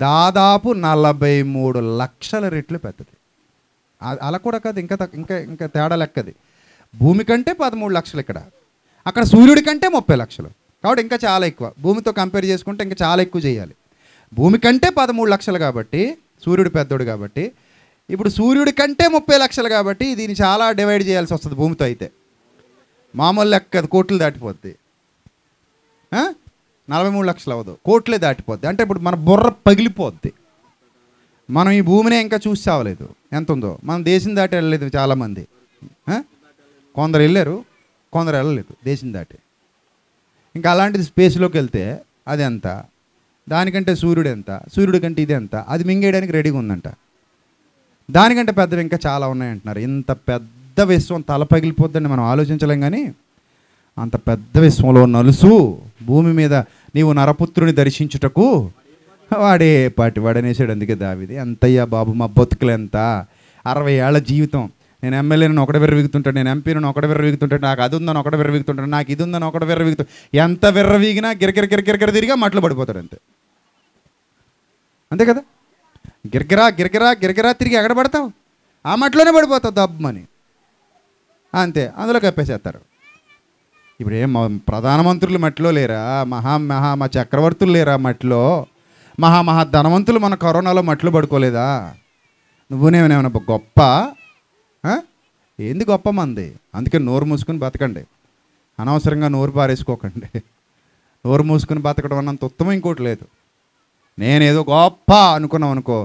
దాదాపు నలభై మూడు లక్షల రెట్లు పెద్దది అలా కూడా కాదు ఇంకా ఇంకా ఇంకా తేడా లెక్కది భూమి కంటే పదమూడు లక్షలు ఇక్కడ అక్కడ సూర్యుడి కంటే ముప్పై లక్షలు కాబట్టి ఇంకా చాలా ఎక్కువ భూమితో కంపేర్ చేసుకుంటే ఇంకా చాలా ఎక్కువ చేయాలి భూమి కంటే పదమూడు లక్షలు కాబట్టి సూర్యుడు పెద్దోడు కాబట్టి ఇప్పుడు సూర్యుడి కంటే ముప్పై లక్షలు కాబట్టి దీన్ని చాలా డివైడ్ చేయాల్సి వస్తుంది భూమితో అయితే మామూలు లెక్క కోట్లు దాటిపోద్ది నలభై మూడు లక్షలు అవ్వదు కోట్లే దాటిపోద్ది అంటే ఇప్పుడు మన బుర్ర పగిలిపోద్ది మనం ఈ భూమినే ఇంకా చూసి చావలేదు ఎంత ఉందో మనం దేశం దాటి వెళ్ళలేదు చాలామంది కొందరు వెళ్ళారు కొందరు వెళ్ళలేదు దేశం దాటి ఇంకా అలాంటిది స్పేస్లోకి వెళ్తే అది ఎంత దానికంటే సూర్యుడు ఎంత సూర్యుడి కంటే ఇది ఎంత అది మింగేయడానికి రెడీగా ఉందంట దానికంటే పెద్దవి ఇంకా చాలా ఉన్నాయంటున్నారు ఇంత పెద్ద విశ్వం తల పగిలిపోద్దని మనం ఆలోచించలేం కానీ అంత పెద్ద విశ్వంలో నలుసు భూమి మీద నీవు నరపుత్రుని దర్శించుటకు వాడే పాటి వాడనేసాడు అందుకే దావిది ఎంతయ్యా బాబు మా బతుకులు ఎంత అరవై ఏళ్ళ జీవితం నేను ఎమ్మెల్యేని ఒకటి విర్రవీగుతుంటాడు నేను ఎంపీని ఒకటి విర్రవీగుతుంటాడు నాకు అది ఉందని ఒకటి విర్రవీగుతుంటాడు నాకు ఇది ఉందని ఒకటి విర్రవీగుతు ఎంత విర్రవీగినా గిరగిర గిరగిర తిరిగా మట్లు పడిపోతాడు అంతే అంతే కదా గిరగిరా గిరగిరా గిరగిరా తిరిగి ఎక్కడ పడతావు ఆ మట్లోనే పడిపోతావు దబ్బమని అంతే అందులో కప్పేసేస్తారు ఇప్పుడు ఏం ప్రధానమంత్రులు మట్టిలో లేరా మహా మహా మా చక్రవర్తులు లేరా మట్టిలో మహా మహా ధనవంతులు మన కరోనాలో మట్లు పడుకోలేదా నువ్వు గొప్ప ఏంది గొప్ప మంది అందుకే నోరు మూసుకుని బతకండి అనవసరంగా నోరు పారేసుకోకండి నోరు మూసుకుని బతకడం అన్నంత ఉత్తమం ఇంకోటి లేదు నేనేదో గొప్ప అనుకున్నాం అనుకో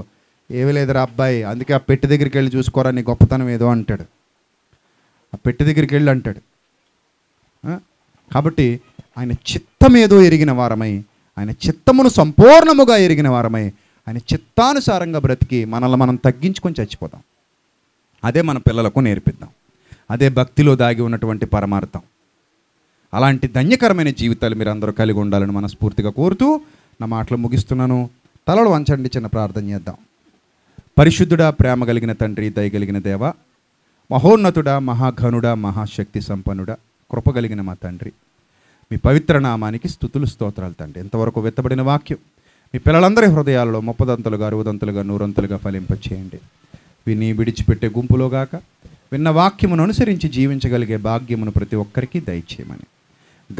ఏమీ లేదురా అబ్బాయి అందుకే ఆ పెట్టి దగ్గరికి వెళ్ళి చూసుకోరా నీ గొప్పతనం ఏదో అంటాడు ఆ పెట్టి దగ్గరికి వెళ్ళి అంటాడు కాబట్టి ఆయన చిత్తం ఏదో ఎరిగిన వారమై ఆయన చిత్తమును సంపూర్ణముగా ఎరిగిన వారమై ఆయన చిత్తానుసారంగా బ్రతికి మనల్ని మనం తగ్గించుకొని చచ్చిపోదాం అదే మన పిల్లలకు నేర్పిద్దాం అదే భక్తిలో దాగి ఉన్నటువంటి పరమార్థం అలాంటి ధన్యకరమైన జీవితాలు మీరు అందరూ కలిగి ఉండాలని మనస్ఫూర్తిగా కోరుతూ నా మాటలు ముగిస్తున్నాను తలలు వంచండి చిన్న ప్రార్థన చేద్దాం పరిశుద్ధుడా ప్రేమ కలిగిన తండ్రి దయగలిగిన దేవ మహోన్నతుడా మహాఘనుడా మహాశక్తి సంపన్నుడ కృప కలిగిన మా తండ్రి మీ పవిత్ర నామానికి స్థుతులు స్తోత్రాలు తండ్రి ఎంతవరకు వెత్తబడిన వాక్యం మీ పిల్లలందరి హృదయాలలో ముప్పదంతలుగా అరువదంతలుగా నూరంతలుగా ఫలింపచేయండి విని విడిచిపెట్టే గుంపులో గాక విన్న వాక్యమును అనుసరించి జీవించగలిగే భాగ్యమును ప్రతి ఒక్కరికి దయచేయమని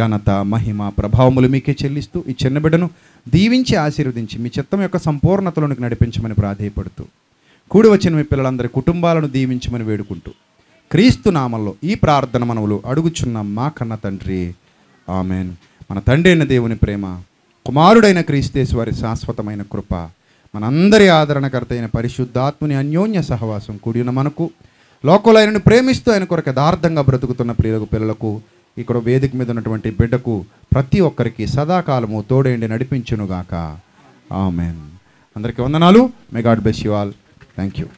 ఘనత మహిమ ప్రభావములు మీకే చెల్లిస్తూ ఈ చిన్న బిడ్డను దీవించి ఆశీర్వదించి మీ చిత్తం యొక్క సంపూర్ణతలోనికి నడిపించమని ప్రాధేయపడుతూ కూడి వచ్చిన మీ పిల్లలందరి కుటుంబాలను దీవించమని వేడుకుంటూ క్రీస్తు నామంలో ఈ ప్రార్థన మనవులు అడుగుచున్న మా కన్న తండ్రి ఆమెన్ మన తండ్రి అయిన దేవుని ప్రేమ కుమారుడైన క్రీస్తేశ్వరి శాశ్వతమైన కృప మనందరి ఆదరణకర్త అయిన పరిశుద్ధాత్ముని అన్యోన్య సహవాసం కూడిన మనకు లోకల్ ఆయనను ప్రేమిస్తూ ఆయన కొరకు యథార్థంగా బ్రతుకుతున్న ప్రియులకు పిల్లలకు ఇక్కడ వేదిక మీద ఉన్నటువంటి బిడ్డకు ప్రతి ఒక్కరికి సదాకాలము తోడేండి నడిపించునుగాక ఆమెన్ అందరికీ వందనాలు may God bless you all thank you